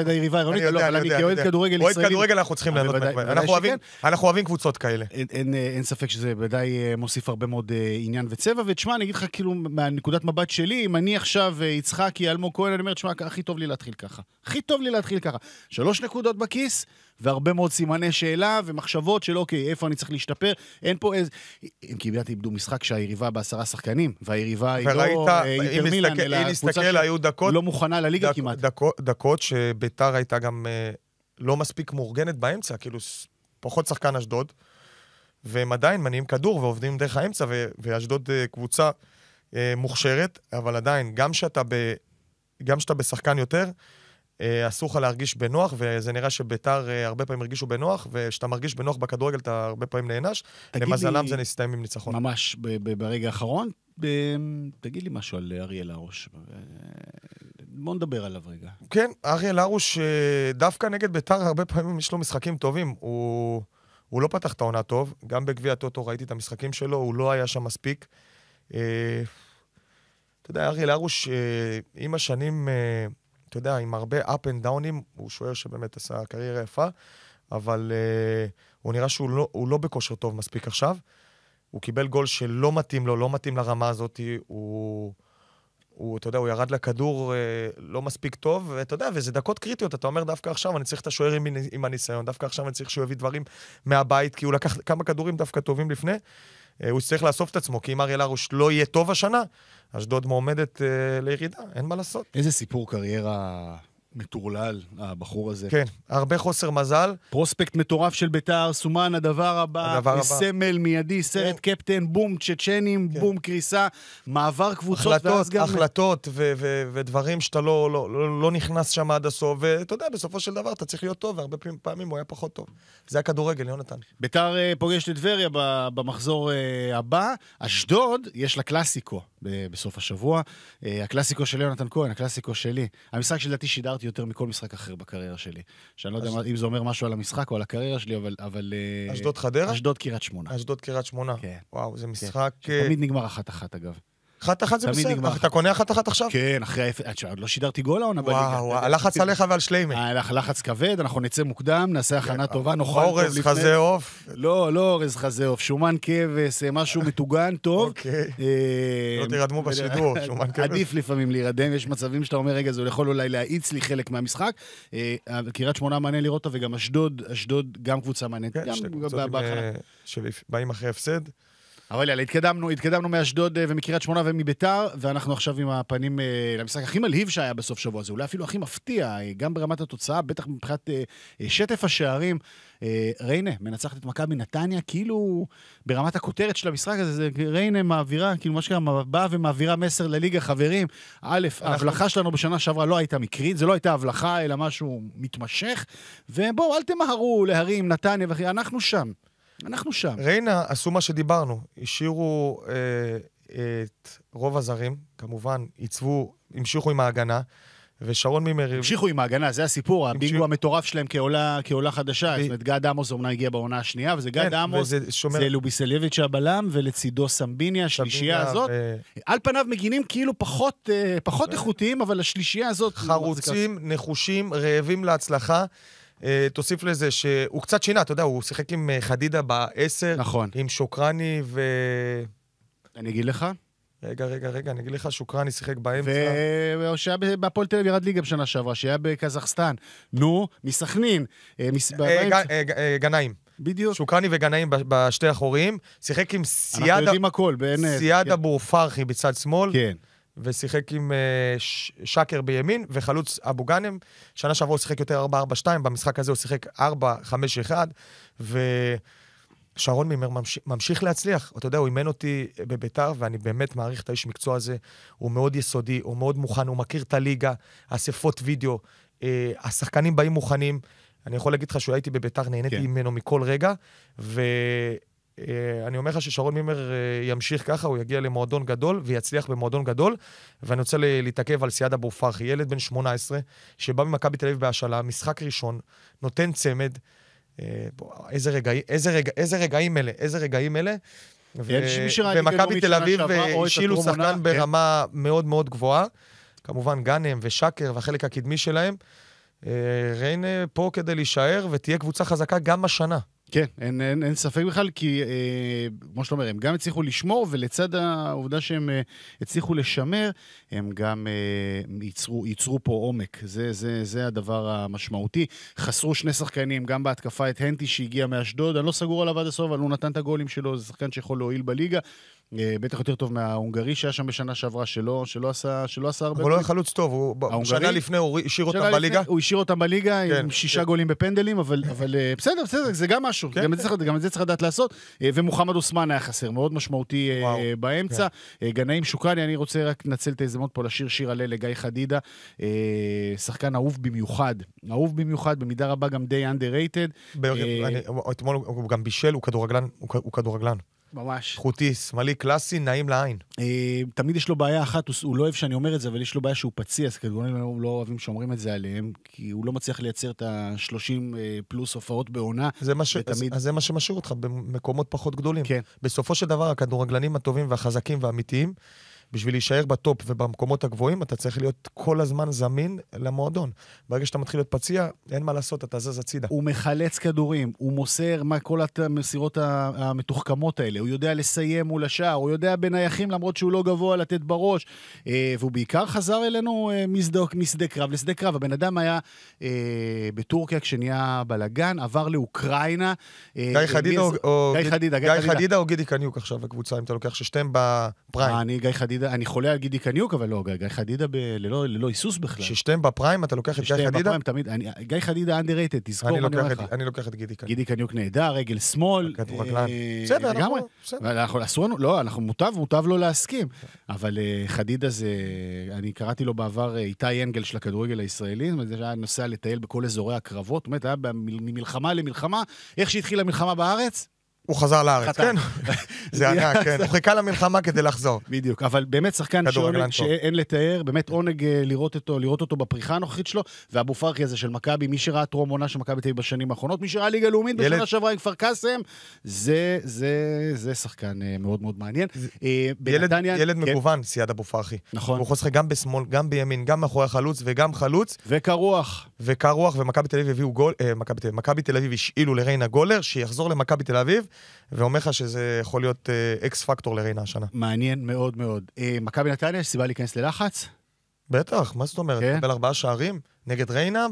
היריבה העירונית, לא, אבל אני כאוהד כדורגל ישראלי... אוהד כדורגל אנחנו צריכים ליהנות מהם. אנחנו אוהבים קבוצות כאלה. אין ספק שזה ודאי אה, מוסיף הרבה מאוד אה, עניין וצבע. ותשמע, אני אגיד לך כאילו מהנקודת מבט שלי, אם אני עכשיו יצחקי, אלמוג כהן, אני אומר, תשמע, הכי טוב לי להתחיל ככה. הכי טוב לי להתחיל ככה. שלוש נקודות בכיס, והרבה מאוד סימני שאלה ומחשבות של אוקיי, איפה אני צריך להשתפר, אין פה איזה... הם כמעט איבדו משחק שהיריבה בעשרה שחקנים, והיריבה היא לא אה, אינטר מילאן, אלא קבוצה שלא מוכנה לליגה דק, כמעט. דקות, דקות שביתר הייתה גם אה, לא מספיק מאורגנת באמצע, כאילו פחות שחקן אשדוד, והם עדיין מניעים כדור ועובדים דרך האמצע, ו- ואשדוד אה, קבוצה אה, מוכשרת, אבל עדיין, גם כשאתה, ב- גם כשאתה בשחקן יותר, אה, אסור לך להרגיש בנוח, וזה נראה שביתר אה, הרבה פעמים הרגישו בנוח, וכשאתה מרגיש בנוח בכדורגל אתה הרבה פעמים נענש. למזלם זה נסתיים עם ניצחון. ממש ברגע האחרון, תגיד לי משהו על אריאל הרוש. אה, בוא נדבר עליו רגע. כן, אריאל הרוש, דווקא נגד ביתר הרבה פעמים יש לו משחקים טובים. הוא, הוא לא פתח את העונה טוב, גם בגביע הטוטו ראיתי את המשחקים שלו, הוא לא היה שם מספיק. אתה יודע, אריאל הרוש, עם השנים... אתה יודע, עם הרבה up and downים, הוא שוער שבאמת עשה קריירה יפה, אבל uh, הוא נראה שהוא לא, הוא לא בכושר טוב מספיק עכשיו. הוא קיבל גול שלא מתאים לו, לא מתאים לרמה הזאת, הוא... הוא, אתה יודע, הוא ירד לכדור אה, לא מספיק טוב, ואתה יודע, וזה דקות קריטיות, אתה אומר, דווקא עכשיו אני צריך את השוער עם, עם הניסיון, דווקא עכשיו אני צריך שהוא יביא דברים מהבית, כי הוא לקח כמה כדורים דווקא טובים לפני. אה, הוא יצטרך לאסוף את עצמו, כי אם אריאל הרוש לא יהיה טוב השנה, אשדוד מועמדת אה, לירידה, אין מה לעשות. איזה סיפור קריירה מטורלל, הבחור הזה. כן, הרבה חוסר מזל. פרוספקט מטורף של ביתר, סומן הדבר הבא, הדבר סמל הבא. מיידי, סרט כן. קפטן, בום, צ'צ'נים, כן. בום, קריסה, מעבר קבוצות. החלטות, גם... החלטות ו- ו- ו- ודברים שאתה לא, לא, לא, לא נכנס שם עד הסוף, ואתה יודע, בסופו של דבר אתה צריך להיות טוב, והרבה פעמים, פעמים הוא היה פחות טוב. זה הכדורגל, יונתן. ביתר אה, פוגש את טבריה במחזור אה, הבא. אשדוד, יש לה קלאסיקו. בסוף השבוע. אה, הקלאסיקו של יונתן כהן, הקלאסיקו שלי. המשחק שלדעתי שידרתי יותר מכל משחק אחר בקריירה שלי. שאני לא יודע אם זה אומר משהו על המשחק או על הקריירה שלי, אבל... אבל אה, אשדוד חדרה? אשדוד קריית שמונה. אשדוד קריית שמונה. כן. וואו, זה כן. משחק... כן. תמיד אה, נגמר אחת-אחת, אגב. אחת אחת זה בסדר, אתה קונה אחת אחת עכשיו? כן, אחרי ה... תשמע, עוד לא שידרתי גול העונה בליגה. וואו, וואו, הלחץ עליך ועל שליימן. שליימי. אה, לחץ כבד, אנחנו נצא מוקדם, נעשה הכנה טובה, נאכל טוב לפני. אורז, חזה עוף. לא, לא אורז, חזה עוף, שומן כבש, אה, משהו מטוגן טוב. אוקיי. אה, לא תירדמו בשידור, שומן כבש. עדיף לפעמים להירדם, יש מצבים שאתה אומר, רגע, זה יכול אולי להאיץ לי חלק מהמשחק. קריית שמונה מעניין לראות אותה, וגם אשדוד, אשדוד גם קבוצה מעניינת. כן, שתי קבוצות אבל יאללה, התקדמנו, התקדמנו מאשדוד אה, ומקריית שמונה ומביתר, ואנחנו עכשיו עם הפנים אה, למשחק הכי מלהיב שהיה בסוף שבוע הזה, אולי אפילו הכי מפתיע, אה, גם ברמת התוצאה, בטח מבחינת שטף השערים. ריינה מנצחת את מכבי נתניה, כאילו ברמת הכותרת של המשחק הזה, זה ריינה מעבירה, כאילו מה שקרה, באה ומעבירה מסר לליגה, חברים, א', ההבלחה שלנו בשנה שעברה לא הייתה מקרית, זו לא הייתה הבלחה, אלא משהו מתמשך, ובואו, אל תמהרו להרים נתניה אנחנו שם. אנחנו שם. ריינה עשו מה שדיברנו, השאירו אה, את רוב הזרים, כמובן, עיצבו, המשיכו עם ההגנה. ושרון מימר... המשיכו עם ההגנה, זה הסיפור, הבינגו המטורף שלהם כעולה, כעולה חדשה. ו... זאת אומרת, גד עמוס אומנם הגיע בעונה השנייה, וזה גד כן, עמוס, שומר... זה לוביסלביץ' הבלם, ולצידו סמביניה, השלישייה הזאת. ו... על פניו מגינים כאילו פחות, אה, פחות ו... איכותיים, אבל השלישייה הזאת... חרוצים, נחושים, רעבים להצלחה. אה, תוסיף לזה שהוא קצת שינה, אתה יודע, הוא שיחק עם אה, חדידה בעשר. נכון. עם שוקרני ו... אני אגיד לך. רגע, רגע, רגע, אני אגיד לך, שוקרני שיחק באמצע. ו... שהיה בהפועל תל אביב, ירד ליגה בשנה שעברה, שהיה בקזחסטן. נו, מסכנין. אה, גנאים. בדיוק. שוקרני וגנאים בשתי אחוריים. שיחק עם סיאדה... אנחנו יודעים הכל, באמת. סיאדה כן. בורפרחי בצד שמאל. כן. ושיחק עם uh, ש- שקר בימין וחלוץ אבו גאנם. שנה שעברה הוא שיחק יותר 4-4-2, במשחק הזה הוא שיחק 4-5-1, ושרון מימר ממש... ממשיך להצליח. אתה יודע, הוא אימן אותי בביתר, ואני באמת מעריך את האיש מקצוע הזה. הוא מאוד יסודי, הוא מאוד מוכן, הוא מכיר את הליגה, אספות וידאו, uh, השחקנים באים מוכנים. אני יכול להגיד לך שהוא הייתי בביתר, נהניתי כן. ממנו מכל רגע, ו... אה, אני אומר לך ששרון מימר אה, ימשיך ככה, הוא יגיע למועדון גדול ויצליח במועדון גדול. ואני רוצה להתעכב על סיעד אבו פרחי, ילד בן 18, שבא ממכבי תל אביב בהשאלה, משחק ראשון, נותן צמד. אה, איזה, רגע, איזה, רגע, איזה רגעים אלה, איזה רגעים אלה. ומכבי תל אביב השאילו שחקן ברמה מאוד מאוד גבוהה. כמובן גאנם ושקר והחלק הקדמי שלהם. ריינה פה כדי להישאר, ותהיה קבוצה חזקה גם השנה. כן, אין, אין, אין ספק בכלל, כי אה, כמו שאתה אומר, הם גם הצליחו לשמור, ולצד העובדה שהם אה, הצליחו לשמר, הם גם אה, ייצרו, ייצרו פה עומק. זה, זה, זה הדבר המשמעותי. חסרו שני שחקנים, גם בהתקפה את הנטי שהגיע מאשדוד, אני לא סגור עליו עד הסוף, אבל הוא נתן את הגולים שלו, זה שחקן שיכול להועיל בליגה. אה, בטח יותר טוב מההונגרי שהיה שם בשנה שעברה, שלא, שלא, עשה, שלא עשה הרבה... אבל הוא היה חלוץ טוב, הוא, שנה לפני הוא השאיר אותם בליגה. הוא השאיר אותם בליגה כן, עם שישה כן. גולים בפנדלים, אבל, אבל אה, בסדר, בסדר, זה גם משהו, כן. גם, את זה, כן. גם את זה צריך לדעת לעשות. אה, ומוחמד אוסמן היה חסר, מאוד משמעותי וואו, באמצע. כן. גנאים שוקרני, אני רוצה רק לנצל את ההזדמנות פה לשיר שיר הלל לגיא חדידה, שחקן אהוב במיוחד, אהוב במיוחד, במידה רבה גם די underrated. אתמול הוא גם בישל, הוא כדורגלן. הוא כדורגלן. ממש. חוטי, שמאלי קלאסי, נעים לעין. אה, תמיד יש לו בעיה אחת, הוא הוא לא אוהב שאני אומר את זה, אבל יש לו בעיה שהוא פציע, אז כדורגלנים לא, לא אוהבים שאומרים את זה עליהם, כי הוא לא מצליח לייצר את ה-30 אה, פלוס הופעות בעונה. זה מה, ש... ותמיד... אז, אז זה מה שמשאיר אותך במקומות פחות גדולים. כן. בסופו של דבר, הכדורגלנים הטובים והחזקים והאמיתיים, בשביל להישאר בטופ ובמקומות הגבוהים, אתה צריך להיות כל הזמן זמין למועדון. ברגע שאתה מתחיל להיות פציע, אין מה לעשות, אתה זז הצידה. הוא מחלץ כדורים, הוא מוסר מה כל המסירות המתוחכמות האלה, הוא יודע לסיים מול השער, הוא יודע בנייחים למרות שהוא לא גבוה לתת בראש, אה, והוא בעיקר חזר אלינו אה, מסדוק, משדה קרב לשדה קרב. הבן אדם היה אה, בטורקיה כשנהיה בלאגן, עבר לאוקראינה. גיא חדידה או גידי קניוק עכשיו, בקבוצה, אם אתה לוקח ששתיהם בפריים. אני גיא חדידה. חדידה, אני חולה על גידי קניוק, אבל לא, גיא חדידה ב, ללא, ללא היסוס בכלל. ששתיהם בפריים, אתה לוקח את גיא חדידה? ששתיהם בפריים תמיד, אני, גיא חדידה underrated, תזכור מה אני אומר לך. אני לוקח את גידי קניוק. גידי קניוק נהדר, רגל שמאל. כדורגלן. אה, בסדר, אה, אנחנו, בסדר. אנחנו, אסור לנו, לא, אנחנו, מוטב, מוטב לא להסכים. אבל אה, חדידה זה, אני קראתי לו בעבר אה, איתי אנגל של הכדורגל הישראלי, זה היה נוסע לטייל בכל אזורי הקרבות, זאת אומרת, היה ממלחמה למלחמה, איך שהתחילה מלחמה בארץ, הוא חזר לארץ, כן? זה ענק, כן. הוא חיכה למלחמה כדי לחזור. בדיוק, אבל באמת שחקן שאין לתאר, באמת עונג אה, לראות אותו, לראות אותו בפריחה הנוכחית שלו, ואבו פרחי הזה של מכבי, מי שראה טרום עונה של מכבי תל אביב בשנים האחרונות, מי שראה ליגה לאומית ילד... בשנה שעברה עם כפר קאסם, זה, זה, זה שחקן אה, מאוד מאוד מעניין. זה... אה, בנתניה... ילד, כן. ילד כן. מגוון, סייד אבו פרחי. נכון. הוא יכול לשחק גם בשמאל, גם בימין, גם מאחורי החלוץ וגם חלוץ. וקרוח. וקרוח, ומכבי תל אביב השאילו לריינה גולר, שיחזור למכבי תל אביב. ואומר לך שזה יכול להיות אקס אה, פקטור לריינה השנה. מעניין מאוד מאוד. אה, מכבי נתניה, יש סיבה להיכנס ללחץ? בטח, מה זאת אומרת? כן. קיבל ארבעה שערים נגד ריינה,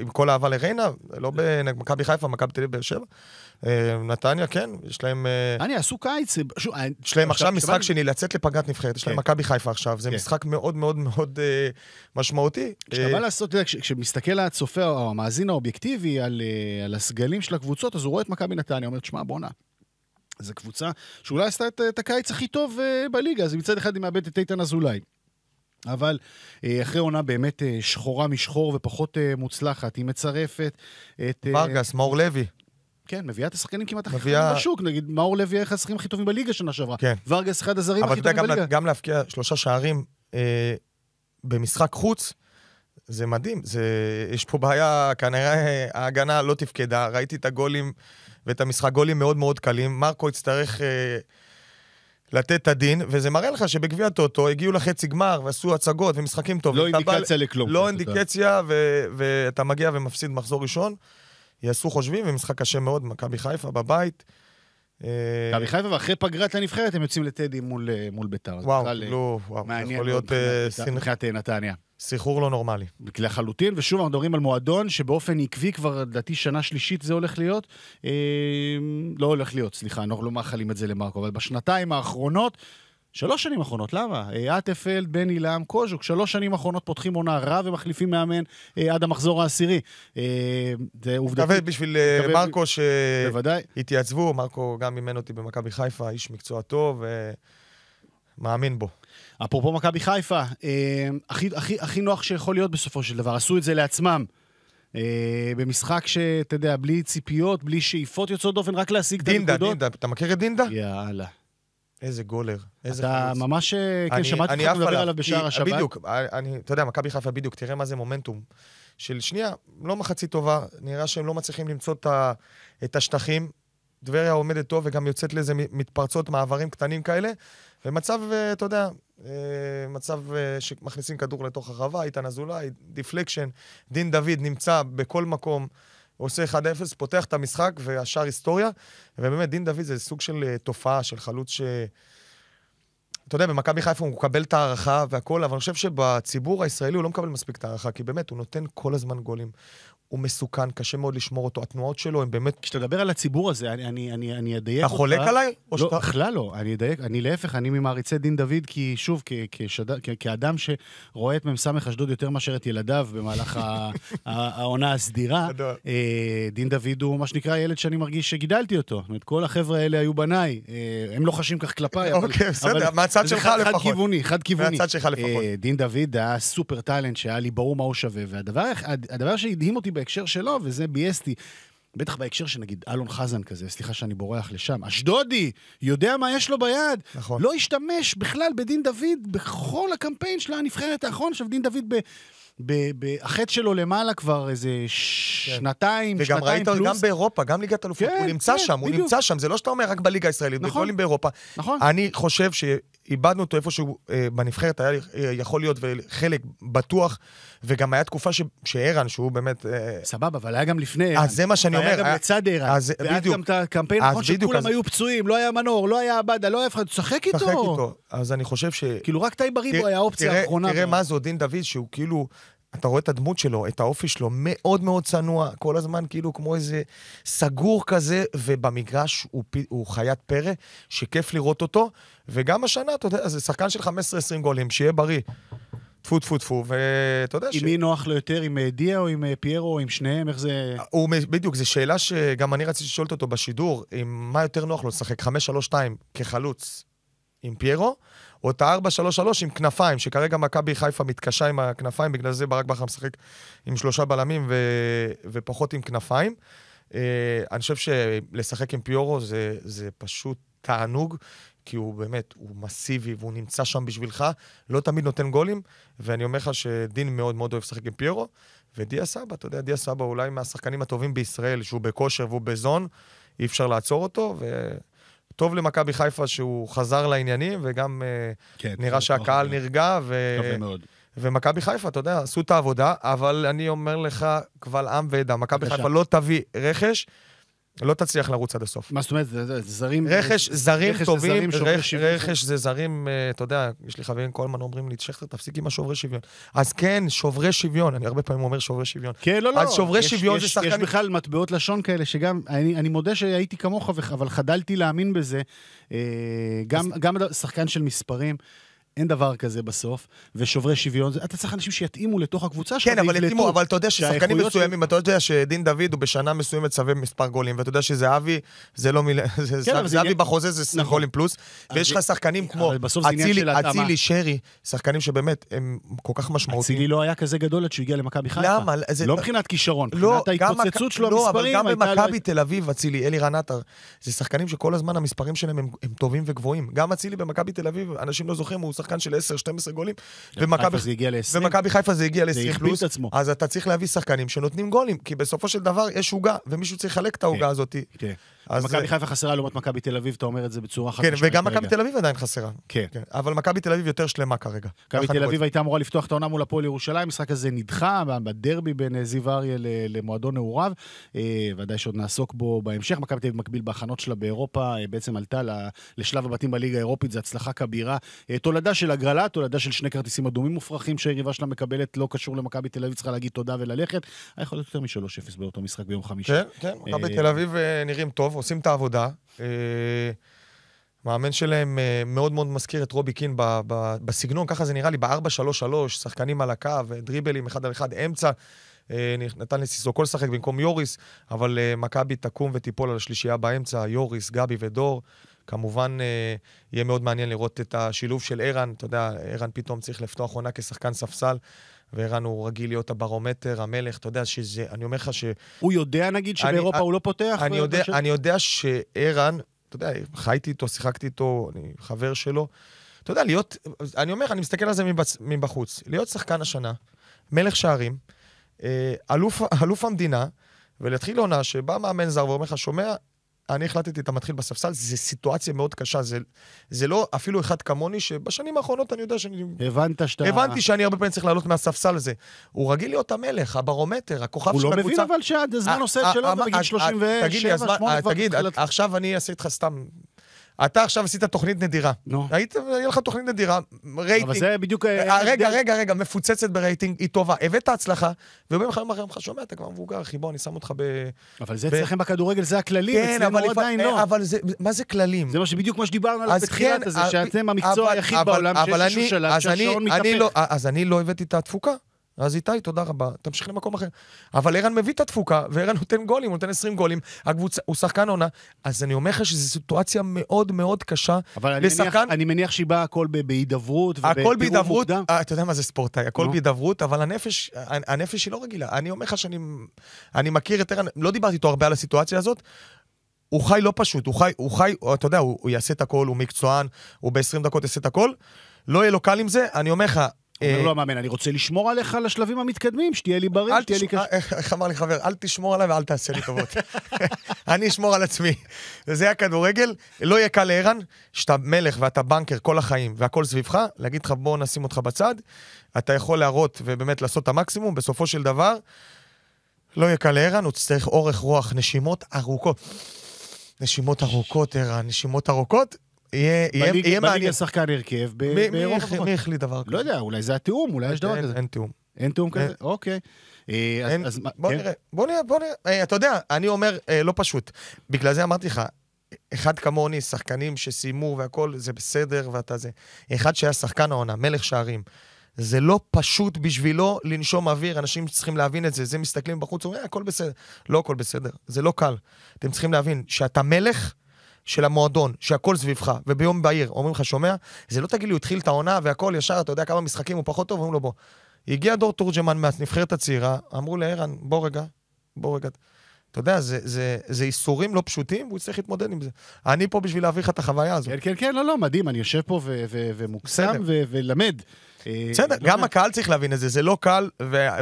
עם כל אהבה לריינה, לא במכבי חיפה, מכבי תל אביב, באר שבע. אה, נתניה, כן, יש להם... אה, נתניה, עשו קיץ. אה, יש להם עכשיו משחק שני, לצאת לפגרת נבחרת, יש להם כן. מכבי חיפה עכשיו, זה כן. משחק מאוד מאוד מאוד משמעותי. כשאתה בא לעשות, אתה יודע, כשמסתכל הצופה או המאזין האובייקטיבי על הסגלים של הקבוצות, אז הוא רואה את מכבי נתניה, אומר, תשמע, בואנה. זו קבוצה שאולי עשתה את הקיץ הכי טוב בליגה, אז מצד אחד היא מאבדת את איתן אזולאי. אבל אחרי עונה באמת שחורה משחור ופחות מוצלחת, היא מצרפת את... ברגס, מאור לוי. כן, מביאה את השחקנים כמעט הכי מביאה... טובים בשוק. נגיד, מאור לוי היה אחד השחקנים הכי טובים בליגה שנה שעברה. כן. ורגס, אחד הזרים הכי טובים בליגה. אבל אתה יודע, גם להבקיע שלושה שערים אה, במשחק חוץ, זה מדהים. זה, יש פה בעיה, כנראה ההגנה לא תפקדה. ראיתי את הגולים ואת המשחק, גולים מאוד מאוד קלים. מרקו יצטרך... אה, לתת את הדין, וזה מראה לך שבגביע הטוטו הגיעו לחצי גמר ועשו הצגות ומשחקים טובים. לא אינדיקציה לכלום. לא אינדיקציה, ואתה מגיע ומפסיד מחזור ראשון. יעשו חושבים, ומשחק קשה מאוד, מכבי חיפה בבית. אה, מכבי חיפה, ואחרי פגרת הנבחרת הם יוצאים לטדי מול, אה, מול ביתר. וואו, אה, לא, וואו, מעניין יכול להיות... מבחינת נתניה. סחרור לא נורמלי. לחלוטין, ושוב, אנחנו מדברים על מועדון שבאופן עקבי כבר, לדעתי, שנה שלישית זה הולך להיות. אה, לא הולך להיות, סליחה, אנחנו לא מאחלים את זה למרקו, אבל בשנתיים האחרונות שלוש שנים אחרונות, למה? אטפלד, אה, בן עילם, קוז'וק, שלוש שנים אחרונות פותחים עונה רע ומחליפים מאמן אה, עד המחזור העשירי. אה, זה עובדתי. מקווה בשביל מרקו שהתייצבו, מרקו גם אימן אותי במכבי חיפה, איש מקצוע טוב, מאמין בו. אפרופו מכבי חיפה, הכי, הכי, הכי נוח שיכול להיות בסופו של דבר, עשו את זה לעצמם. במשחק שאתה יודע, בלי ציפיות, בלי שאיפות יוצאות דופן, רק להשיג את הנקודות. דינדה, דינדה, אתה מכיר את דינדה? יאללה. איזה גולר, איזה חלוץ. אתה ממש, אה, כן, אני, שמעתי אני אותך מדבר עליו בשער השבת. בדיוק, אה, אני, אתה יודע, מכבי חיפה בדיוק, תראה מה זה מומנטום. של שנייה, לא מחצית טובה, נראה שהם לא מצליחים למצוא את, ה, את השטחים. טבריה עומדת טוב וגם יוצאת לזה מתפרצות, מעברים קטנים כאלה. ומצב, אה, אתה יודע, מצב שמכניסים כדור לתוך הרחבה, איתן אזולאי, דיפלקשן, דין דוד נמצא בכל מקום. עושה 1-0, פותח את המשחק והשאר היסטוריה. ובאמת, דין דוד זה סוג של אה, תופעה, של חלוץ ש... אתה יודע, במכבי חיפה הוא מקבל את ההערכה והכול, אבל אני חושב שבציבור הישראלי הוא לא מקבל מספיק את ההערכה, כי באמת, הוא נותן כל הזמן גולים. הוא מסוכן, קשה מאוד לשמור אותו. התנועות שלו הן באמת... כשאתה מדבר על הציבור הזה, אני, אני, אני, אני אדייק אותך. אתה חולק עליי? לא, שאתה... בכלל לא. אני אדייק, אני להפך, אני ממעריצי דין דוד, כי שוב, כ, כשד... כ, כאדם שרואה את מ"ס אשדוד יותר מאשר את ילדיו במהלך העונה הסדירה, אה, דין דוד הוא מה שנקרא ילד שאני מרגיש שגידלתי אותו. זאת אומרת, כל החבר'ה האלה היו בניי. אה, הם לא חשים כך כלפיי, אבל... אוקיי, בסדר, מהצד שלך לפחות. חד-כיווני, חד-כיווני. מהצד שלך לפחות. אה, דין דוד היה סופר טאלנט, שהיה לי ברור מה הוא שווה, והדבר שהדהים אותי בהקשר שלו, וזה ביאס אותי. בטח בהקשר שנגיד אלון חזן כזה, סליחה שאני בורח לשם, אשדודי, יודע מה יש לו ביד. נכון. לא השתמש בכלל בדין דוד בכל הקמפיין של הנבחרת האחרון. עכשיו, דין דוד ב... החטא שלו למעלה כבר איזה כן. שנתיים, שנתיים פלוס. וגם ראית, גם באירופה, גם ליגת אלופים, כן, הוא נמצא כן, שם, הוא נמצא שם, זה לא שאתה אומר רק בליגה הישראלית, נכון, בגולים באירופה. נכון. אני חושב איבדנו אותו איפשהו אה, בנבחרת, היה אה, יכול להיות חלק בטוח, וגם היה תקופה ש, שערן, שהוא באמת... אה... סבבה, אבל היה גם לפני ערן. אה, אז זה מה שאני אומר. היה גם היה... אה, לצד ערן. אז בדיוק. והיה גם את הקמפיין האחרון שכולם אז... היו פצועים, לא היה מנור, לא היה עבדה, לא היה אף אחד, תשחק איתו. תשחק איתו. אז אני חושב ש... כאילו רק טייב אריבו היה האופציה האחרונה. תראה מה זה דין דוד, שהוא כאילו אתה רואה את הדמות שלו, את האופי שלו, מאוד מאוד צנוע, כל הזמן כאילו כמו איזה סגור כזה, ובמגרש הוא, הוא חיית פרא, שכיף לראות אותו, וגם השנה, אתה יודע, זה שחקן של 15-20 גולים, שיהיה בריא. טפו טפו טפו, ואתה יודע ש... עם מי נוח לו יותר, עם אה, דיה או עם אה, פיירו או עם שניהם, איך זה... הוא, בדיוק, זו שאלה שגם אני רציתי לשאול אותו בשידור, עם מה יותר נוח לו לשחק 5-3-2 כחלוץ עם פיירו, או את ה-4-3-3 עם כנפיים, שכרגע מכבי חיפה מתקשה עם הכנפיים, בגלל זה ברק בכר משחק עם שלושה בלמים ו... ופחות עם כנפיים. אה, אני חושב שלשחק עם פיורו זה, זה פשוט תענוג, כי הוא באמת, הוא מסיבי והוא נמצא שם בשבילך, לא תמיד נותן גולים, ואני אומר לך שדין מאוד מאוד אוהב לשחק עם פיורו, ודיה סבא, אתה יודע, דיה סבא אולי מהשחקנים הטובים בישראל, שהוא בכושר והוא בזון, אי אפשר לעצור אותו, ו... טוב למכבי חיפה שהוא חזר לעניינים, וגם אה, כן, נראה שהקהל נרגע. ו... ומכבי חיפה, אתה יודע, עשו את העבודה, אבל אני אומר לך קבל עם ועדה, מכבי חיפה לא תביא רכש לא תצליח לרוץ עד הסוף. מה זאת אומרת? זרים... רכש, זרים טובים, רכש, זה זרים, אה, אתה יודע, יש לי חברים כל הזמן אומרים לי, שכטר, תפסיק עם השוברי שוויון. אז כן, שוברי שוויון, אני הרבה פעמים אומר שוברי שוויון. כן, לא, לא. אז שוברי שוויון זה שחקנים... יש בכלל מטבעות לשון כאלה, שגם, אני, מודה שהייתי כמוך, אבל חדלתי להאמין בזה. אה, גם שחקן של מספרים. אין דבר כזה בסוף, ושוברי שוויון, אתה צריך אנשים שיתאימו לתוך הקבוצה שלך. כן, אבל יתאימו, אבל אתה יודע ששחקנים מסוימים, אתה יודע שדין דוד הוא בשנה מסוימת סבב מספר גולים, ואתה יודע שזה אבי, זה לא מילה, כן, אבי בחוזה זה 20 נכון. גולים פלוס, ויש לך שחקנים כמו אצילי, שרי, שחקנים שבאמת הם כל כך משמעותיים. אצילי לא היה כזה גדול עד שהוא הגיע למכבי חיפה. למה? לא מבחינת כישרון, לא, מבחינת ההתפוצצות שלו המספרים. לא, אבל גם במכבי תל אביב, אצילי, אלי רנטר, שחקן של 10-12 גולים, ומכבי חיפה זה הגיע ל-20 פלוס, אז אתה צריך להביא שחקנים שנותנים גולים, כי בסופו של דבר יש עוגה, ומישהו צריך לחלק את העוגה כן. הזאת. כן. מכבי חיפה חסרה לעומת מכבי תל אביב, אתה אומר את זה בצורה חדשה. כן, וגם מכבי תל אביב עדיין חסרה. כן. כן. אבל מכבי תל אביב יותר שלמה כרגע. מכבי תל אביב הייתה אמורה לפתוח את העונה מול הפועל ירושלים, המשחק הזה נדחה בדרבי בין אה, זיו אריה למועדון נעוריו, אה, ודאי שעוד נעסוק בו בהמשך. מכבי תל אביב מקביל בהכנות שלה באירופה, אה, בעצם עלתה לשלב הבתים בליגה האירופית, זו הצלחה כבירה. תולדה של הגרלה, תולדה של שני כרטיסים אדומים מופרכים שהיריבה שלה מקבלת, לא קשור למכבי תל אביב, צריכה להגיד תודה וללכת. היה יכול להיות יותר מ 3 באותו משחק ביום חמישי. כן, כן, מכבי תל אביב נראים טוב, עושים את העבודה. אה, מאמן שלהם אה, מאוד מאוד מזכיר את רובי קין בסגנון, ככה זה נראה לי, ב-4-3-3, שחקנים על הקו, דריבלים אחד על אחד, אמצע. אה, נתן לסיסוקו לשחק במקום יוריס, אבל מכבי תקום ותיפול על השלישייה באמצע, יוריס, גבי ודור. כמובן, יהיה מאוד מעניין לראות את השילוב של ערן, אתה יודע, ערן פתאום צריך לפתוח עונה כשחקן ספסל. וערן הוא רגיל להיות הברומטר, המלך, אתה יודע שזה, אני אומר לך ש... הוא יודע נגיד שבאירופה אני, אה, הוא לא פותח? אני, יודע, ש... אני יודע שערן, אתה יודע, חייתי איתו, שיחקתי איתו, אני חבר שלו. אתה יודע, להיות, אני אומר, אני מסתכל על זה מבצ, מבחוץ. להיות שחקן השנה, מלך שערים, אה, אלוף, אלוף המדינה, ולהתחיל עונה שבא מאמן זר ואומר לך, שומע, אני החלטתי, אתה מתחיל בספסל, זו סיטואציה מאוד קשה. זה, זה לא אפילו אחד כמוני, שבשנים האחרונות אני יודע שאני... הבנת שאתה... הבנתי שאני הרבה פעמים צריך לעלות מהספסל הזה. הוא רגיל להיות המלך, הברומטר, הכוכב של לא הקבוצה. הוא לא מבין אבל שהזמן אה, עושה את אה, שלו אה, בגיל 37, 8 כבר... תגיד, עכשיו אני אעשה איתך סתם אתה עכשיו עשית תוכנית נדירה. נו. No. היית, היה לך תוכנית נדירה, רייטינג. אבל זה בדיוק... אה, אה, רגע, רגע, רגע, מפוצצת ברייטינג, היא טובה. הבאת הצלחה, ואומרים לך, אומרים לך, שומע, אתה כבר מבוגר, אחי, בוא, אני שם אותך ב... אבל זה ב... אצלכם בכדורגל, זה הכללים, כן, אצלנו עדיין אה, לא. אבל זה, מה זה כללים? זה מה שבדיוק מה שדיברנו עליו כן, בתחילת כן, הזה, שאתם המקצוע אבל, היחיד אבל, בעולם אבל שיש איזשהו שלב שהשעון מתהפך. לא- אז אני לא הבאתי את התפוקה. אז איתי, תודה רבה, תמשיך למקום אחר. אבל ערן מביא את התפוקה, וערן נותן גולים, הוא נותן 20 גולים, הקבוצה, הוא שחקן עונה, אז אני אומר לך שזו סיטואציה מאוד מאוד קשה אבל לשחקן... אבל אני מניח שהיא באה הכל בהידברות, הכל בהידברות, אה, אתה יודע מה זה ספורטאי, הכל בהידברות, אבל הנפש, הנפש היא לא רגילה. אני אומר לך שאני אני מכיר את ערן, לא דיברתי איתו הרבה על הסיטואציה הזאת, הוא חי לא פשוט, הוא חי, הוא חי, אתה יודע, הוא, הוא יעשה את הכל, הוא מקצוען, הוא ב-20 דקות יעשה את הכל. לא יהיה לו קל עם זה, אני אומר לך, אומר אה, לו לא, המאמן, אני רוצה לשמור עליך לשלבים המתקדמים, שתהיה לי בריא, שתהיה לי קשה. אה, אה, איך אמר לי חבר, אל תשמור עליי ואל תעשה לי טובות. אני אשמור על עצמי. זה הכדורגל, לא יהיה קל לערן, שאתה מלך ואתה בנקר כל החיים והכל סביבך, להגיד לך בוא נשים אותך בצד, אתה יכול להראות ובאמת לעשות את המקסימום, בסופו של דבר, לא יהיה קל לערן, הוא צריך אורך רוח, נשימות ארוכות. נשימות ארוכות, ערן, נשימות ארוכות, יהיה, מעניין. בליגה שחקן הרכב באירופה. מי החליט דבר כזה? לא יודע, אולי זה התיאום, אולי יש דבר כזה. אין תיאום. אין תיאום כזה? אוקיי. אה, בוא כן. נראה, בוא נראה, בוא נראה. אה, אתה יודע, אני אומר, אה, לא פשוט. בגלל זה אמרתי לך, אחד כמוני, שחקנים שסיימו והכול, זה בסדר ואתה זה. אחד שהיה שחקן העונה, מלך שערים. זה לא פשוט בשבילו לנשום אוויר, אנשים צריכים להבין את זה. זה מסתכלים בחוץ, אומרים, הכל בסדר. לא הכל בסדר, זה לא קל. אתם צריכים להבין, שאתה מלך, של המועדון, שהכל סביבך, וביום בהיר אומרים לך, שומע? זה לא תגיד לי, הוא התחיל את העונה והכל ישר, אתה יודע כמה משחקים הוא פחות טוב, אומרים לו, בוא. הגיע דור תורג'מן מהנבחרת הצעירה, אמרו לערן, בוא רגע, בוא רגע. אתה יודע, זה, זה, זה איסורים לא פשוטים, והוא יצטרך להתמודד עם זה. אני פה בשביל להביא לך את החוויה הזאת. כן, כן, כן, לא, לא, מדהים, אני יושב פה ו- ו- ומוקסם ו- ולמד. אה, בסדר, לא גם הקהל צריך להבין את זה, זה לא קל,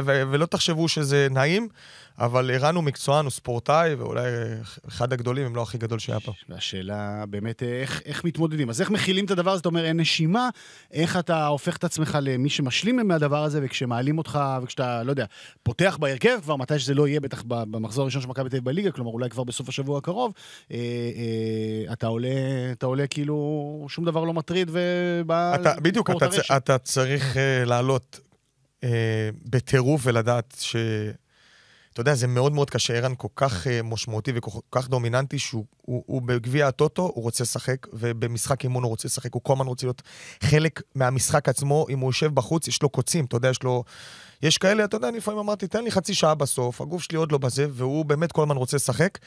ולא תחשבו שזה נעים. אבל ערן הוא מקצוען, הוא ספורטאי, ואולי אחד הגדולים, אם לא הכי גדול שהיה פה. והשאלה באמת, איך, איך מתמודדים? אז איך מכילים את הדבר הזה? אתה אומר, אין נשימה, איך אתה הופך את עצמך למי שמשלים מהדבר הזה, וכשמעלים אותך, וכשאתה, לא יודע, פותח בהרכב, כבר מתי שזה לא יהיה, בטח במחזור הראשון של מכבי תל אביב בליגה, כלומר, אולי כבר בסוף השבוע הקרוב, אה, אה, אתה, עולה, אתה עולה כאילו, שום דבר לא מטריד, ובא... אתה, בדיוק, אתה, אתה צריך אה, לעלות אה, בטירוף ולדעת ש... אתה יודע, זה מאוד מאוד קשה. ערן כל כך אה, משמעותי וכל כך דומיננטי, שהוא הוא, הוא בגביע הטוטו, הוא רוצה לשחק, ובמשחק אימון הוא רוצה לשחק, הוא כל הזמן רוצה להיות חלק מהמשחק עצמו. אם הוא יושב בחוץ, יש לו קוצים, אתה יודע, יש לו... יש כאלה, אתה יודע, אני לפעמים אמרתי, תן לי חצי שעה בסוף, הגוף שלי עוד לא בזה, והוא באמת כל הזמן רוצה לשחק.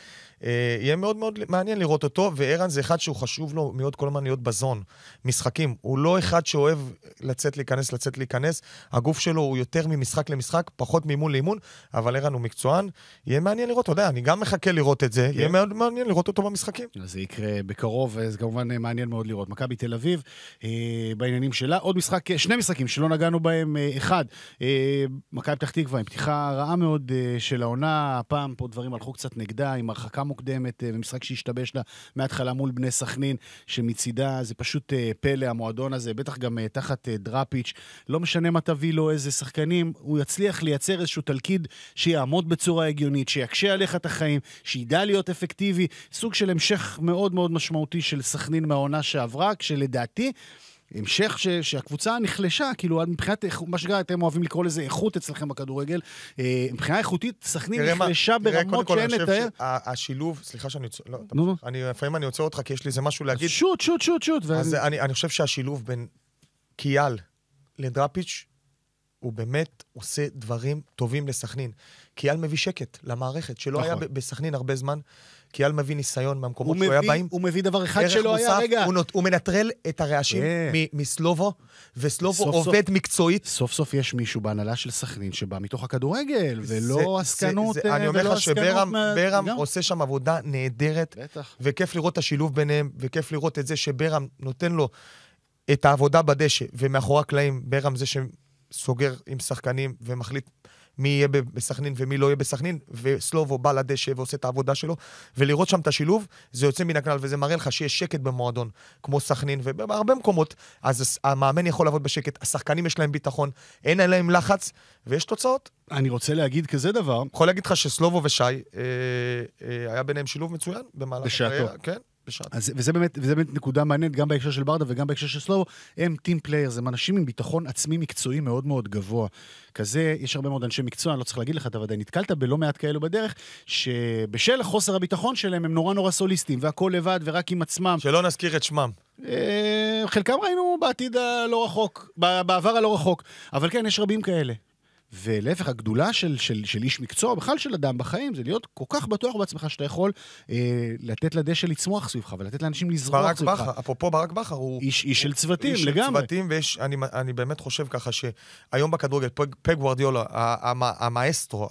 אה, יהיה מאוד מאוד מעניין לראות אותו, וערן זה אחד שהוא חשוב לו מאוד כל הזמן להיות בזון, משחקים. הוא לא אחד שאוהב לצאת, להיכנס, לצאת, להיכנס. הגוף שלו הוא יותר ממשחק למשחק, פחות מאימון לאימון, אבל ערן הוא מקצוען. יהיה מעניין לראות, אתה יודע, אני גם מחכה לראות את זה, כן. יהיה מאוד מעניין לראות אותו במשחקים. אז זה יקרה בקרוב, אה, זה כמובן אה, מעניין מאוד לראות. מכבי תל אביב, אה, בעניינים שלה. עוד משחק, אה, שני משחקים שלא נגענו בהם, אה, אחד, אה, מכבי פתח תקווה, עם פתיחה רעה מאוד אה, של העונה, הפעם פה דברים הלכו קצת נגדה, עם הרחקה מוקדמת אה, ומשחק שהשתבש לה מההתחלה מול בני סכנין, שמצידה זה פשוט אה, פלא, המועדון הזה, בטח גם תחת דראפיץ', לא משנה מה תביא לו, איזה שחקנים, הוא יצליח לייצר איזשהו תלכיד שיעמוד בצורה הגיונית, שיקשה עליך את החיים, שידע להיות אפקטיבי, סוג של המשך מאוד מאוד משמעותי של סכנין מהעונה שעברה, כשלדעתי... המשך ש, שהקבוצה נחלשה, כאילו מבחינת, מה שנקרא, אתם אוהבים לקרוא לזה איכות אצלכם בכדורגל, אה, מבחינה איכותית, סכנין נחלשה מה, ברמות שאין לתאר. ש... השילוב, סליחה שאני עוצר, לא, נו, נו. אני, לפעמים אני עוצר אותך כי יש לי איזה משהו להגיד. שוט, שוט, שוט, שוט. אז ואני... אני, אני חושב שהשילוב בין קיאל לדראפיץ', הוא באמת עושה דברים טובים לסכנין. קיאל מביא שקט למערכת, שלא נכון. היה בסכנין הרבה זמן. קיאל מביא ניסיון מהמקומות שהוא היה באים. הוא מביא דבר אחד שלא מוסף, היה, רגע. הוא, נות, הוא מנטרל את הרעשים כן. מ, מסלובו, וסלובו סוף, עובד סוף, מקצועית. סוף סוף יש מישהו בהנהלה של סכנין שבא מתוך הכדורגל, ולא עסקנות אה, אני אומר לך שברם עושה שם עבודה נהדרת, בטח. וכיף לראות את השילוב ביניהם, וכיף לראות את זה שברם נותן לו את העבודה בדשא, ומאחורי הקלעים, ברם זה שסוגר עם שחקנים ומחליט מי יהיה בסכנין ומי לא יהיה בסכנין, וסלובו בא לדשא ועושה את העבודה שלו, ולראות שם את השילוב, זה יוצא מן הכלל, וזה מראה לך שיש שקט במועדון, כמו סכנין ובהרבה מקומות, אז המאמן יכול לעבוד בשקט, השחקנים יש להם ביטחון, אין עליהם לחץ, ויש תוצאות. אני רוצה להגיד כזה דבר. יכול להגיד לך שסלובו ושי, אה, אה, היה ביניהם שילוב מצוין במהלך... בשעתו. כן. בשעת. אז, וזה, באמת, וזה באמת נקודה מעניינת גם בהקשר של ברדה וגם בהקשר של סלובו, הם טים פליירס, הם אנשים עם ביטחון עצמי מקצועי מאוד מאוד גבוה. כזה, יש הרבה מאוד אנשי מקצוע, אני לא צריך להגיד לך, אתה ודאי נתקלת בלא מעט כאלו בדרך, שבשל חוסר הביטחון שלהם הם נורא נורא סוליסטים, והכול לבד ורק עם עצמם. שלא נזכיר את שמם. אה, חלקם ראינו בעתיד הלא רחוק, בעבר הלא רחוק, אבל כן, יש רבים כאלה. ולהפך, הגדולה של, של, של איש מקצוע, בכלל של אדם בחיים, זה להיות כל כך בטוח בעצמך שאתה יכול אה, לתת לדשא לצמוח סביבך ולתת לאנשים לזרוח סביבך. ברק בכר, אפרופו ברק בכר, הוא... איש, איש של צוותים, איש לגמרי. איש של צוותים, ויש, אני, אני באמת חושב ככה שהיום בכדורגל, פג גוורדיולה, המאסטרו,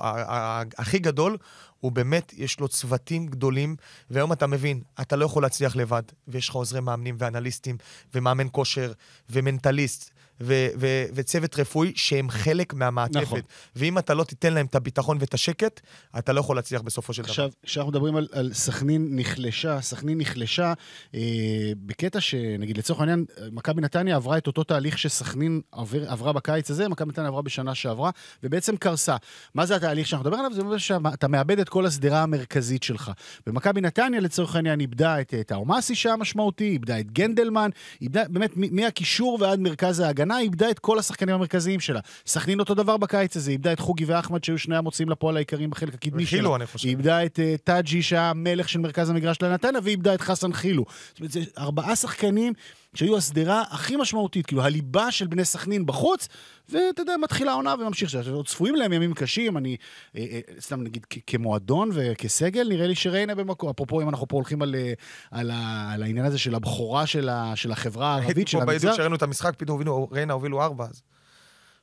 הכי גדול, הוא באמת, יש לו צוותים גדולים, והיום אתה מבין, אתה לא יכול להצליח לבד, ויש לך עוזרי מאמנים ואנליסטים, ומאמן כושר, ומנטליסט, ו- ו- וצוות רפואי שהם חלק מהמעטפת. נכון. ואם אתה לא תיתן להם את הביטחון ואת השקט, אתה לא יכול להצליח בסופו של עכשיו, דבר. עכשיו, כשאנחנו מדברים על, על סכנין נחלשה, סכנין נחלשה אה, בקטע שנגיד, לצורך העניין, מכבי נתניה עברה את אותו תהליך שסכנין עבר, עברה בקיץ הזה, מכבי נתניה עברה בשנה שעברה, ובעצם קרסה. מה זה התהליך שאנחנו מדברים עליו? זה אומר שאתה מאבד את כל השדרה המרכזית שלך. ומכבי נתניה, לצורך העניין, איבדה את טאומאסי שהיה משמעותי, איבדה את גנדלמן, איבדה באמת מהקישור ועד מרכז ההגנה. ההגנה איבדה את כל השחקנים המרכזיים שלה. סכנין אותו דבר בקיץ הזה, איבדה את חוגי ואחמד, שהיו שני המוציאים לפועל העיקריים בחלק הקדמי שלה. וחילו, אני חושב. איבדה את uh, טאג'י, שהיה המלך של מרכז המגרש לנתניה, ואיבדה את חסן חילו. זאת אומרת, זה ארבעה שחקנים... שהיו השדרה הכי משמעותית, כאילו הליבה של בני סכנין בחוץ, ואתה יודע, מתחילה העונה וממשיך. עכשיו, צפויים להם ימים קשים, אני, אה, אה, סתם נגיד, כמועדון וכסגל, נראה לי שריינה במקום, אפרופו אם אנחנו פה הולכים על, אה, על, על העניין הזה של הבכורה של, של החברה הערבית, של המגזר. הייתי פה בעדות את המשחק, פתאום הובילו, ריינה הובילו ארבע, אז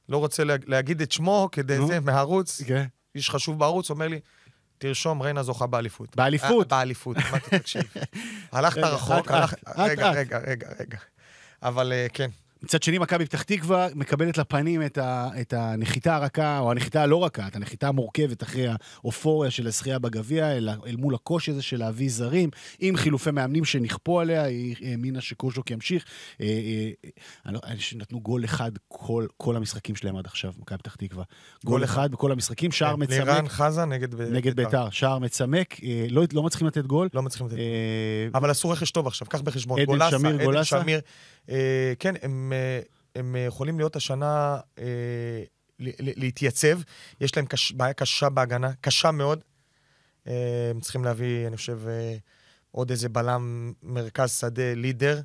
לא רוצה להגיד את שמו כדי זה, מהערוץ, okay. כן. איש חשוב בערוץ, אומר לי, תרשום, ריינה זוכה באליפות. באליפות? אה, באליפות, מה אתה תקשיב. הלכת רחוק, הלכת... רגע, רגע, רגע, רגע. אבל אה, כן, מצד שני, מכבי פתח תקווה מקבלת לפנים את, ה, את הנחיתה הרכה, או הנחיתה הלא רכה, את הנחיתה המורכבת אחרי האופוריה של הזכייה בגביע, אל, אל מול הקושי הזה של להביא זרים, עם חילופי מאמנים שנכפו עליה, היא האמינה שקוז'וק ימשיך. אה, אה, לא, נתנו גול אחד כל, כל המשחקים שלהם עד עכשיו, מכבי פתח תקווה. גול אחד אחד בכל המשחקים, שער כן, מצמק. לירן חזה נגד בית"ר. נגד בית"ר, שער מצמק, אה, לא, לא מצליחים לתת גול. לא מצליחים לתת גול. אה, אבל עשו רכש טוב עכשיו, קח בחשבון. עדן גולסה, שמיר, עדן גולסה. שמיר. אה, כן, הם, אה, הם יכולים להיות השנה... אה, להתייצב, יש להם קש, בעיה קשה בהגנה, קשה מאוד. הם צריכים להביא, אני חושב, עוד איזה בלם מרכז שדה, לידר.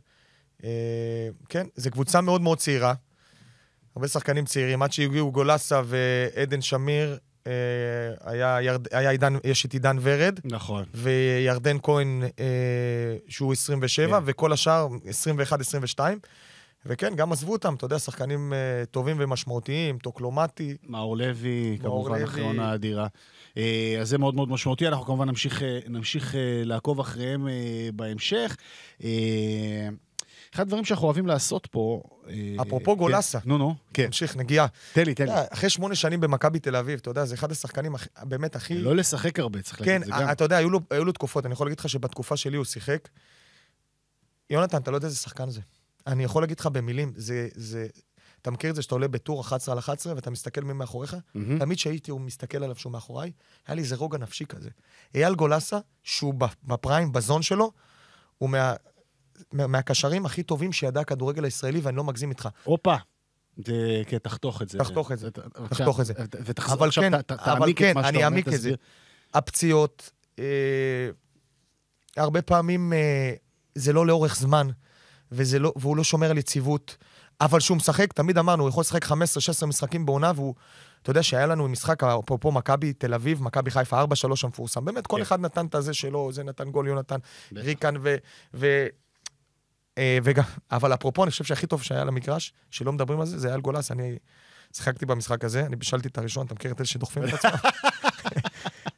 כן, זו קבוצה מאוד מאוד צעירה. הרבה שחקנים צעירים, עד שהגיעו גולסה ועדן שמיר, אה, היה, ירד, היה עידן, יש את עידן ורד. נכון. וירדן כהן, אה, שהוא 27, כן. וכל השאר 21-22. וכן, גם עזבו אותם, אתה יודע, שחקנים אה, טובים ומשמעותיים, טוקלומטי. מאור לוי, מאור כמובן, לוי. אחרי אדירה. אה, אז זה מאוד מאוד משמעותי, אנחנו כמובן נמשיך, אה, נמשיך אה, לעקוב אחריהם אה, בהמשך. אה, אחד הדברים שאנחנו אוהבים לעשות פה... אה, אפרופו אה, גולסה. כן. נו, נו, כן. נמשיך, נגיעה. תן לי, תן לי. אה, אחרי שמונה שנים במכבי תל אביב, אתה יודע, זה אחד השחקנים הכ... באמת הכי... לא לשחק הרבה, צריך כן, להגיד את זה כן, גם. כן, אתה יודע, היו לו, היו לו תקופות, אני יכול להגיד לך שבתקופה שלי הוא שיחק. יונתן, אתה לא יודע איזה שחקן זה. אני יכול להגיד לך במילים, זה, זה, אתה מכיר את זה שאתה עולה בטור 11 על 11 ואתה מסתכל מי מאחוריך? Mm-hmm. תמיד כשהייתי, הוא מסתכל עליו שהוא מאחוריי, היה לי איזה רוגע נפשי כזה. אייל גולסה, שהוא בפריים, בזון שלו, הוא מה... מהקשרים הכי טובים שידע הכדורגל הישראלי, ואני לא מגזים איתך. הופה. זה, כן, תחתוך את זה. תחתוך את זה, תחתוך את זה. ותחזור אבל כן, ת, אבל כן, אני אעמיק את זה. הפציעות, אה, הרבה פעמים אה, זה לא לאורך זמן, לא, והוא לא שומר על יציבות. אבל שהוא משחק, תמיד אמרנו, הוא יכול לשחק 15-16 משחקים בעונה, והוא... אתה יודע שהיה לנו משחק, אפרופו מכבי תל אביב, מכבי חיפה 4-3 המפורסם. באמת, כן. כל אחד נתן את הזה שלו, זה נתן גול, יונתן ריקן, ו... ו... אה, וגם, אבל אפרופו, אני חושב שהכי טוב שהיה למגרש, שלא מדברים על זה, זה היה על גולס, אני שיחקתי במשחק הזה, אני בישלתי את הראשון, אתה מכיר את אלה שדוחפים את עצמם?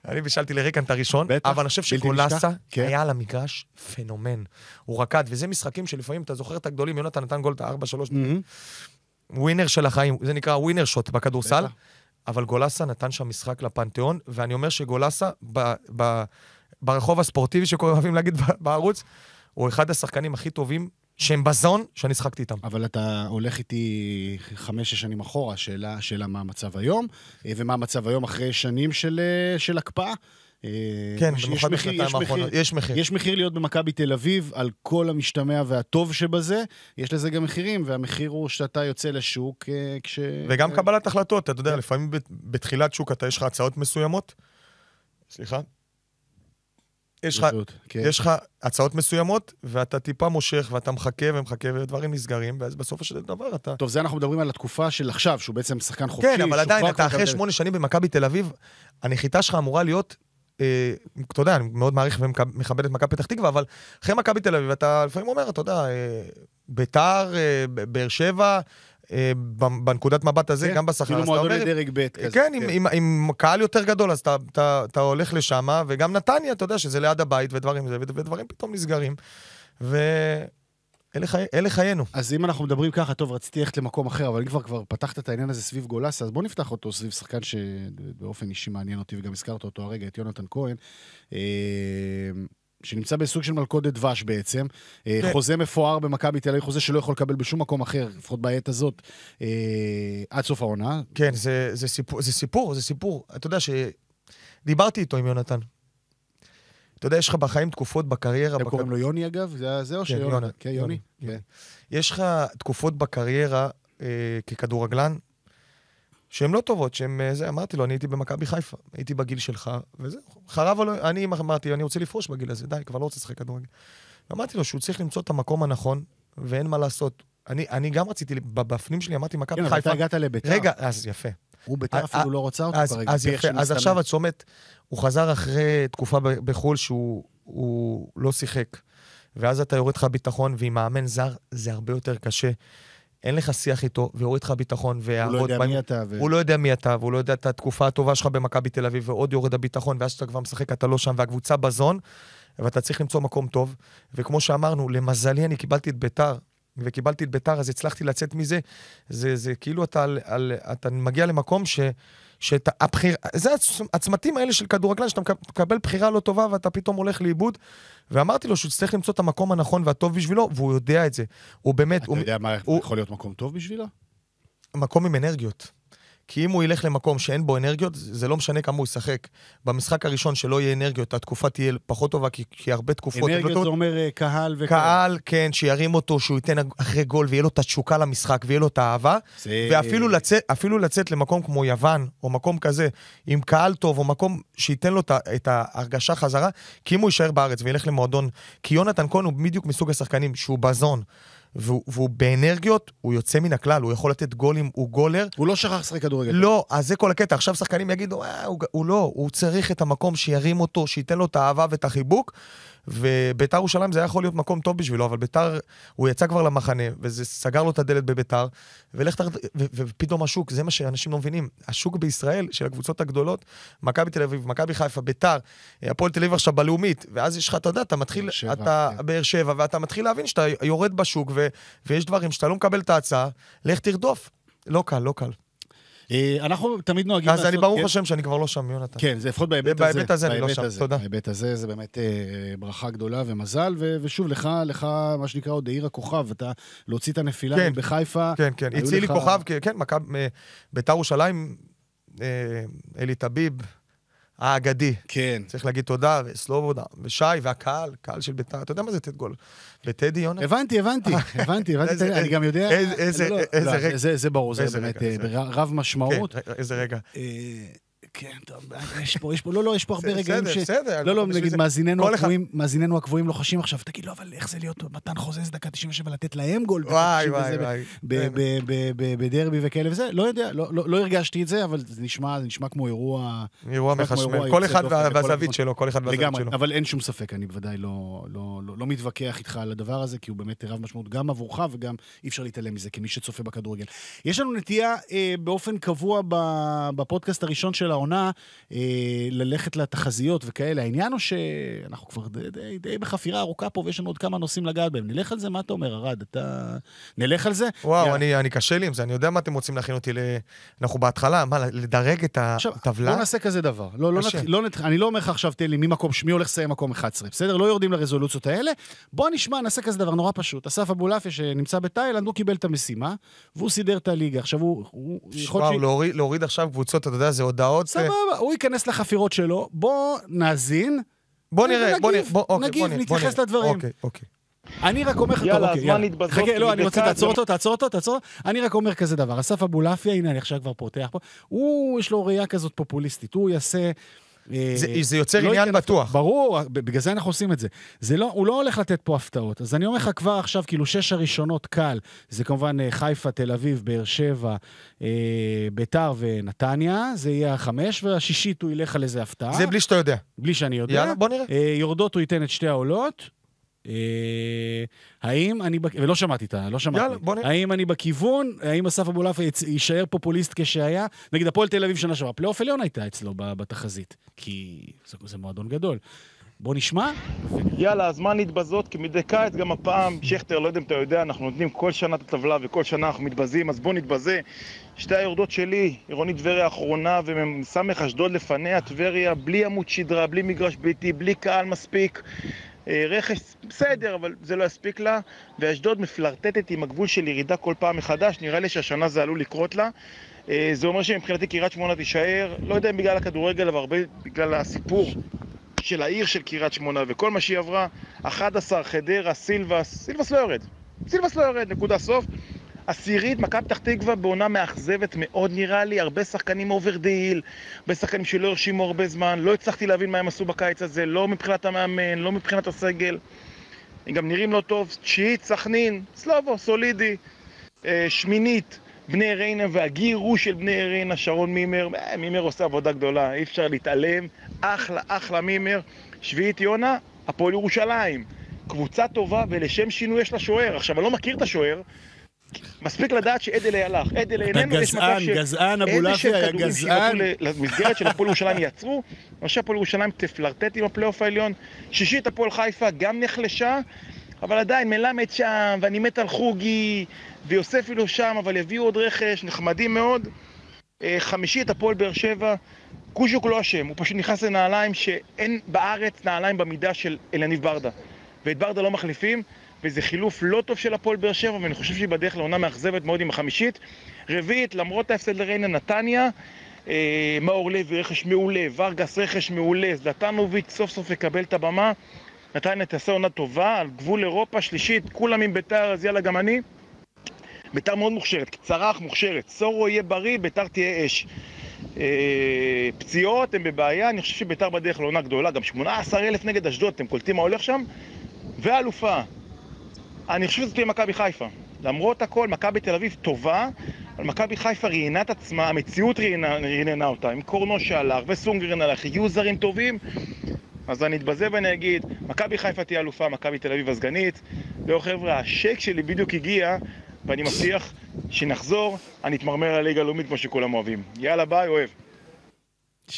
אני בישלתי לריקן את הראשון, בטח, אבל אני חושב שגולסה כן. היה על המגרש פנומן. הוא רקד, וזה משחקים שלפעמים, אתה זוכר את הגדולים, יונתן נתן גול את הארבע, שלוש, Mm-hmm. ווינר של החיים, זה נקרא ווינר שוט בכדורסל, אבל גולסה נתן שם משחק לפנתיאון, ואני אומר שגולסה, ב, ב, ברחוב הספורטיבי, שאוהבים להגיד בערוץ, הוא אחד השחקנים הכי טובים שהם בזון שאני שחקתי איתם. אבל אתה הולך איתי חמש-שש שנים אחורה, שאלה, שאלה מה המצב היום, אה, ומה המצב היום אחרי שנים של, אה, של הקפאה. אה, כן, במיוחד בשנתיים האחרונות. יש מחיר. יש מחיר להיות במכבי תל אביב על כל המשתמע והטוב שבזה. יש לזה גם מחירים, והמחיר הוא שאתה יוצא לשוק כש... וגם קבלת החלטות. אתה יודע, כן. לפעמים בתחילת שוק אתה, יש לך הצעות מסוימות. סליחה? יש לך, כן. יש לך הצעות מסוימות, ואתה טיפה מושך, ואתה מחכה ומחכה, ודברים נסגרים, ואז בסופו של דבר אתה... טוב, זה אנחנו מדברים על התקופה של עכשיו, שהוא בעצם שחקן חופשי. כן, אבל עדיין, אתה אחרי שמונה שנים במכבי תל אביב, הנחיתה שלך אמורה להיות אה, אתה יודע, אני מאוד מעריך ומכבד את מכבי פתח תקווה, אבל אחרי מכבי תל אביב, אתה לפעמים אומר, אתה יודע, אה, ביתר, אה, באר שבע, אה, בנקודת מבט הזה, כן, גם בשכר. כאילו אז אתה אומר... כאילו מועדון לדרג ב' כזה. כן, כן. עם, עם, עם קהל יותר גדול, אז אתה, אתה, אתה הולך לשם, וגם נתניה, אתה יודע שזה ליד הבית ודברים, ודברים פתאום נסגרים. ואלה חי... חיינו. אז אם אנחנו מדברים ככה, טוב, רציתי ללכת למקום אחר, אבל אם כבר, כבר פתחת את העניין הזה סביב גולסה, אז בוא נפתח אותו סביב שחקן שבאופן אישי מעניין אותי, וגם הזכרת אותו הרגע, את יונתן כהן. אה... שנמצא בסוג של מלכודת דבש בעצם, אה, כן. חוזה מפואר במכבי תל אביב, חוזה שלא יכול לקבל בשום מקום אחר, לפחות בעת הזאת, אה, עד סוף העונה. כן, זה, זה, סיפור, זה סיפור, זה סיפור. אתה יודע שדיברתי איתו עם יונתן. אתה יודע, יש לך בחיים תקופות בקריירה... הם בק... קוראים לו יוני אגב? זה, זה או כן, שיוני? כן, יוני. יוני. כן. יש לך תקופות בקריירה אה, ככדורגלן, שהן לא טובות, שהן אה, זה, אמרתי לו, אני הייתי במכבי חיפה, הייתי בגיל שלך, וזהו. חרב עליו, לא, אני אמרתי, אני רוצה לפרוש בגיל הזה, די, כבר לא רוצה לשחק כדורגל. אמרתי לו שהוא צריך למצוא את המקום הנכון, ואין מה לעשות. אני, אני גם רציתי, בפנים שלי אמרתי, מכבי כן, חיפה... כן, אבל אתה הגעת לביתר. רגע, אז יפה. הוא ביתר אפילו לא רוצה אותו אז, ברגע. אז יפה, אז עכשיו הצומת, הוא חזר אחרי תקופה בחו"ל שהוא לא שיחק. ואז אתה יורד לך ביטחון, ועם מאמן זר זה הרבה יותר קשה. אין לך שיח איתו, והוריד לך ביטחון, והוא לא יודע מי אתה. הוא לא יודע מי אתה, והוא לא יודע את התקופה הטובה שלך במכבי תל אביב, ועוד יורד הביטחון, ואז שאתה כבר משחק, אתה לא שם, והקבוצה בזון, ואתה צריך למצוא מקום טוב. וכמו שאמרנו, למזלי אני קיבלתי את ביתר, וקיבלתי את ביתר, אז הצלחתי לצאת מזה. זה, זה כאילו אתה, על, על, אתה מגיע למקום ש... שאת הבחיר... זה הצמתים האלה של כדורגלן, שאתה מקבל בחירה לא טובה ואתה פתאום הולך לאיבוד. ואמרתי לו שהוא יצטרך למצוא את המקום הנכון והטוב בשבילו, והוא יודע את זה. הוא באמת... אתה הוא... יודע מה הוא... יכול להיות מקום טוב בשבילו? מקום עם אנרגיות. כי אם הוא ילך למקום שאין בו אנרגיות, זה לא משנה כמה הוא ישחק. במשחק הראשון שלא יהיה אנרגיות, התקופה תהיה פחות טובה, כי, כי הרבה תקופות... אנרגיות לא זה אומר אה, קהל ו... קהל, כן, שירים אותו, שהוא ייתן אחרי גול, ויהיה לו את התשוקה למשחק, ויהיה לו את האהבה. זה... ואפילו לצאת, לצאת למקום כמו יוון, או מקום כזה, עם קהל טוב, או מקום שייתן לו את ההרגשה חזרה, כי אם הוא יישאר בארץ וילך למועדון... כי יונתן כהן הוא בדיוק מסוג השחקנים שהוא בזון. והוא, והוא באנרגיות, הוא יוצא מן הכלל, הוא יכול לתת גולים, הוא גולר. הוא לא שכח לשחק כדורגל. לא, אז זה כל הקטע. עכשיו שחקנים יגידו, אה, הוא, הוא לא, הוא צריך את המקום שירים אותו, שייתן לו את האהבה ואת החיבוק, וביתר ירושלים זה היה יכול להיות מקום טוב בשבילו, אבל ביתר, הוא יצא כבר למחנה, וזה סגר לו את הדלת בביתר, ולך תרד... ופתאום השוק, זה מה שאנשים לא מבינים. השוק בישראל, של הקבוצות הגדולות, מכבי תל אביב, מכבי חיפה, ביתר, הפועל תל אביב עכשיו בלאומית, ואז יש לך, אתה יודע, אתה מתחיל, שבע, אתה כן. באר שבע, ואתה מתחיל להבין שאתה יורד בשוק, ו... ויש דברים שאתה לא מקבל את ההצעה, לך תרדוף. לא קל, לא קל. אה, אנחנו תמיד נוהגים לעשות... אז אני ברוך השם שאני כבר לא שם, יונתן. כן, זה לפחות בהיבט הזה. בהיבט הזה אני לא שם, תודה. בהיבט הזה זה באמת אה, ברכה גדולה ומזל, ושוב, לך, מה שנקרא, עוד העיר הכוכב, אתה להוציא את הנפילה כן. בחיפה. כן, כן, הציל לי כוכב, כן, מכבי, אה, בית"ר ירושלים, אלי טביב, האגדי. כן. צריך להגיד תודה, וסלובודה, ושי, והקהל, קהל של בית"ר, אתה יודע מה זה טד גול? וטדי יונה? הבנתי, הבנתי, הבנתי, הבנתי, אני גם יודע... איזה לא, לא, רגע. זה ברור, זה באמת אה, רב משמעות. כן, איזה רגע. אה, כן, טוב, יש פה, יש פה, לא, לא, יש פה הרבה רגעים ש... בסדר, בסדר. לא, לא, נגיד, מאזיננו הקבועים מאזיננו הקבועים לוחשים לא עכשיו, תגיד, לא, אבל איך זה להיות מתן חוזז דקה 97 לתת להם גול? וואי, וואי, וואי. כן. בדרבי וכאלה וזה, לא יודע, לא, לא, לא הרגשתי את זה, אבל זה נשמע זה נשמע כמו אירוע... אירוע מחשמל, כל אחד והזווית שלו, כל אחד והזווית שלו. אבל אין שום ספק, אני בוודאי לא מתווכח איתך על הדבר הזה, כי הוא באמת רב משמעות גם עבורך וגם אי אפשר להתעלם מזה, כמי שצופה בכדורגל. יש לנו נטייה אה, באופן קבוע בפודקאסט הראשון של העונה אה, ללכת לתחזיות וכאלה. העניין הוא שאנחנו כבר די, די, די בחפירה ארוכה פה ויש לנו עוד כמה נושאים לגעת בהם. נלך על זה? מה אתה אומר, ארד? אתה... נלך על זה? וואו, אני, אני קשה לי עם זה, אני יודע מה אתם רוצים להכין אותי ל... אנחנו בהתחלה, מה, לדרג את הטבלה? בוא נעשה כזה דבר. לא, לא, נת... לא נת... אני לא אומר לך עכשיו, תן לי, מי, מקום, מי הולך לסיים מקום 11, בסדר? לא יורדים לרזולוציות האלה. בוא נשמע, נעשה כזה דבר נורא פשוט. אסף אבולעפיה, שנמצא בתאילנד, הוא קיבל את המשימה, והוא סידר את הליגה. עכשיו הוא... הוא וואו, ש... להוריד, להוריד עכשיו קבוצות, אתה יודע, זה הודעות, רוצה... סבבה, הוא ייכנס לחפירות שלו, בוא נאזין. בוא נראה, בוא נראה, בוא, אוקיי, נראה. נגיב, נתייחס לדברים. אוקיי, אוקיי. אני רק אומר לך, טוב, אוקיי, יאללה, חכה, לא, אני רוצה, תעצור אותו, תעצור אותו, תעצור אותו. אני רק אומר כזה דבר, אסף אבולעפיה, הנה, אני עכשיו כבר פותח פה, הוא, יש לו ראייה כזאת פופוליסטית, הוא יעשה... זה, אה, זה יוצר לא עניין בטוח. ברור, בגלל זה אנחנו עושים את זה. זה לא, הוא לא הולך לתת פה הפתעות. אז אני אומר לך כבר עכשיו, כאילו שש הראשונות קל, זה כמובן אה, חיפה, תל אביב, באר שבע, אה, ביתר ונתניה, זה יהיה החמש, והשישית הוא ילך על איזה הפתעה. זה בלי שאתה יודע. בלי שאני יודע. יאללה, בוא נראה. אה, יורדות הוא ייתן את שתי העולות. אה, האם אני, ולא שמעתי את ה... לא שמעתי. יאללה, בוא נ... האם אני בכיוון? האם אסף אבולעפה יישאר פופוליסט כשהיה? נגיד הפועל תל אביב שנה שעברה, פלייאוף עליון הייתה אצלו בתחזית, כי זה זה מועדון גדול. בוא נשמע. יאללה, הזמן להתבזות מדי קיץ, גם הפעם, שכטר, לא יודע אם אתה יודע, אנחנו נותנים כל שנה את הטבלה וכל שנה אנחנו מתבזים, אז בוא נתבזה. שתי היורדות שלי, עירונית טבריה האחרונה ומ"ס אשדוד לפניה, טבריה, בלי עמוד שדרה, בלי מגרש ביתי, בלי קהל מספיק. אה, רכש בסדר, אבל זה לא יספיק לה, ואשדוד מפלרטטת עם הגבול של ירידה כל פעם מחדש, נראה לי שהשנה זה עלול לקרות לה. אה, זה אומר שמבחינתי קריית שמונה תישאר, לא יודע אם בגלל הכדורגל, אבל הרבה בגלל הסיפור של העיר של קריית שמונה וכל מה שהיא עברה, 11, חדרה, סילבס, סילבס לא יורד, סילבס לא יורד, נקודה סוף. עשירית, מכבי פתח תקווה בעונה מאכזבת מאוד נראה לי, הרבה שחקנים אובר דהיל, הרבה שחקנים שלא הרשימו הרבה זמן, לא הצלחתי להבין מה הם עשו בקיץ הזה, לא מבחינת המאמן, לא מבחינת הסגל. הם גם נראים לא טוב, תשיעית, סכנין, סלובו, סולידי, אה, שמינית, בני ריינה והגירו של בני ריינה, שרון מימר, אה, מימר עושה עבודה גדולה, אי אפשר להתעלם, אחלה, אחלה מימר. שביעית יונה, הפועל ירושלים. קבוצה טובה, ולשם שינוי יש לה שוער. עכשיו, אני לא מכיר את השוער, מספיק לדעת שאדלי הלך. אדלי איננו, יש מצב ש... גזען, אבולעפי היה גזען. איזה שהם כדורים שנתנו למסגרת של הפועל ירושלים יצרו, ראשי הפועל ירושלים תפלרטט עם הפלייאוף העליון. שישית הפועל חיפה גם נחלשה, אבל עדיין מלמד שם, ואני מת על חוגי, ויוספי לא שם, אבל יביאו עוד רכש, נחמדים מאוד. אה, חמישית הפועל באר שבע, קוז'וק לא אשם, הוא פשוט נכנס לנעליים שאין בארץ נעליים במידה של אלניב ברדה. ואת ברדה לא מחליפים, וזה חילוף לא טוב של הפועל באר שבע, ואני חושב שהיא בדרך לעונה מאכזבת מאוד עם החמישית. רביעית, למרות ההפסד לריינה נתניה, אה, מאור לוי רכש מעולה, ורגס רכש מעולה, זלטנוביץ' סוף סוף יקבל את הבמה. נתניה תעשה עונה טובה, על גבול אירופה, שלישית, כולם עם ביתר, אז יאללה גם אני. ביתר מאוד מוכשרת, קצרה אך מוכשרת. סורו יהיה בריא, ביתר תהיה אש. אה, פציעות, הם בבעיה, אני חושב שביתר בדרך לעונה גדולה, גם 18 אלף נגד אשדוד, אתם קולטים מה הולך שם? ואלופה, אני חושב שזה תהיה מכבי חיפה. למרות הכל, מכבי תל אביב טובה, אבל מכבי חיפה ראיינה את עצמה, המציאות ראיינה אותה, עם קורנו שהלך וסונגרן הלך, יהיו זרים טובים, אז אני אתבזה ואני אגיד, מכבי חיפה תהיה אלופה, מכבי תל אביב הסגנית. לא חבר'ה, השייק שלי בדיוק הגיע, ואני מבטיח שנחזור, אני אתמרמר על הליגה הלאומית כמו שכולם אוהבים. יאללה ביי, אוהב.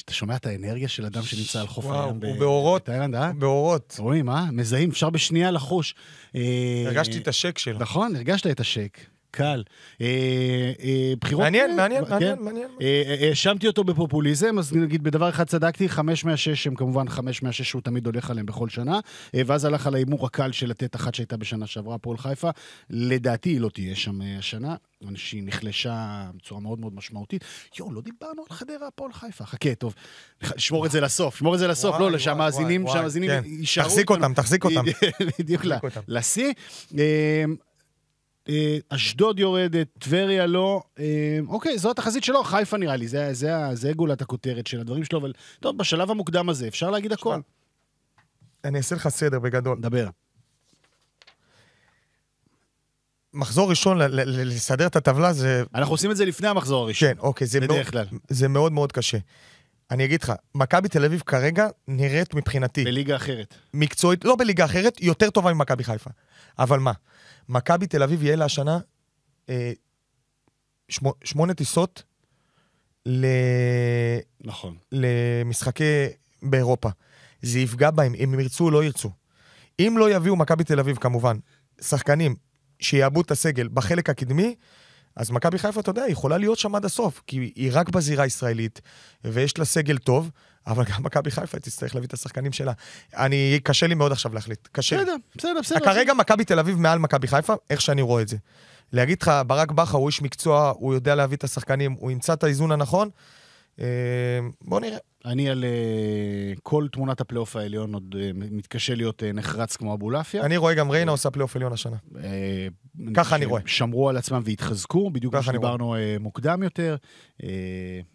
אתה שומע את האנרגיה של אדם שנמצא על חוף הים בתאילנד, אה? באורות. רואים, אה? מזהים, אפשר בשנייה לחוש. אה, הרגשתי את השק שלו. נכון, הרגשת את השק. קל. אה, אה, בחירות... מעניין, כן. מעניין, מעניין, מעניין. האשמתי אותו בפופוליזם, אז נגיד בדבר אחד צדקתי, חמש מהשש הם כמובן חמש מהשש שהוא תמיד הולך עליהם בכל שנה, ואז הלך על ההימור הקל של לתת אחת שהייתה בשנה שעברה, הפועל חיפה. לדעתי היא לא תהיה שם השנה. שהיא נחלשה בצורה מאוד מאוד משמעותית. יואו, לא דיברנו על חדרה הפועל חיפה. חכה, טוב, שמור את זה לסוף, שמור את זה לסוף, לא, לא שהמאזינים כן. יישארו... תחזיק אותם, תחזיק אותם. בדיוק, לשיא. אמ, אה, אשדוד יורדת, טבריה לא. אמ, אוקיי, זו התחזית שלו, חיפה נראה לי, זה, גולת הכותרת של הדברים שלו, אבל טוב, בשלב המוקדם הזה אפשר להגיד הכול. אני אעשה לך סדר בגדול. דבר. מחזור ראשון, לסדר את הטבלה זה... אנחנו עושים את זה לפני המחזור הראשון. כן, אוקיי, זה, בדרך מאוד, כלל. זה מאוד מאוד קשה. אני אגיד לך, מכבי תל אביב כרגע נראית מבחינתי... בליגה אחרת. מקצועית, לא בליגה אחרת, יותר טובה ממכבי חיפה. אבל מה, מכבי תל אביב יהיה לה השנה אה, שמו, שמונה טיסות ל... נכון. למשחקי באירופה. זה יפגע בהם, אם ירצו או לא ירצו. אם לא יביאו מכבי תל אביב, כמובן, שחקנים שיעבוד את הסגל בחלק הקדמי, אז מכבי חיפה, אתה יודע, יכולה להיות שם עד הסוף, כי היא רק בזירה הישראלית, ויש לה סגל טוב, אבל גם מכבי חיפה תצטרך להביא את השחקנים שלה. אני, קשה לי מאוד עכשיו להחליט, קשה. בסדר, בסדר, בסדר. כרגע מכבי תל אביב מעל מכבי חיפה, איך שאני רואה את זה. להגיד לך, ברק בכר הוא איש מקצוע, הוא יודע להביא את השחקנים, הוא ימצא את האיזון הנכון, אמ, בואו נראה. אני על אה, כל תמונת הפלייאוף העליון עוד אה, מתקשה להיות אה, נחרץ כמו אבולעפיה. אני רואה גם ריינה עושה פלייאוף עליון השנה. ככה אני רואה. שמרו על עצמם והתחזקו, בדיוק כמו שדיברנו מוקדם יותר.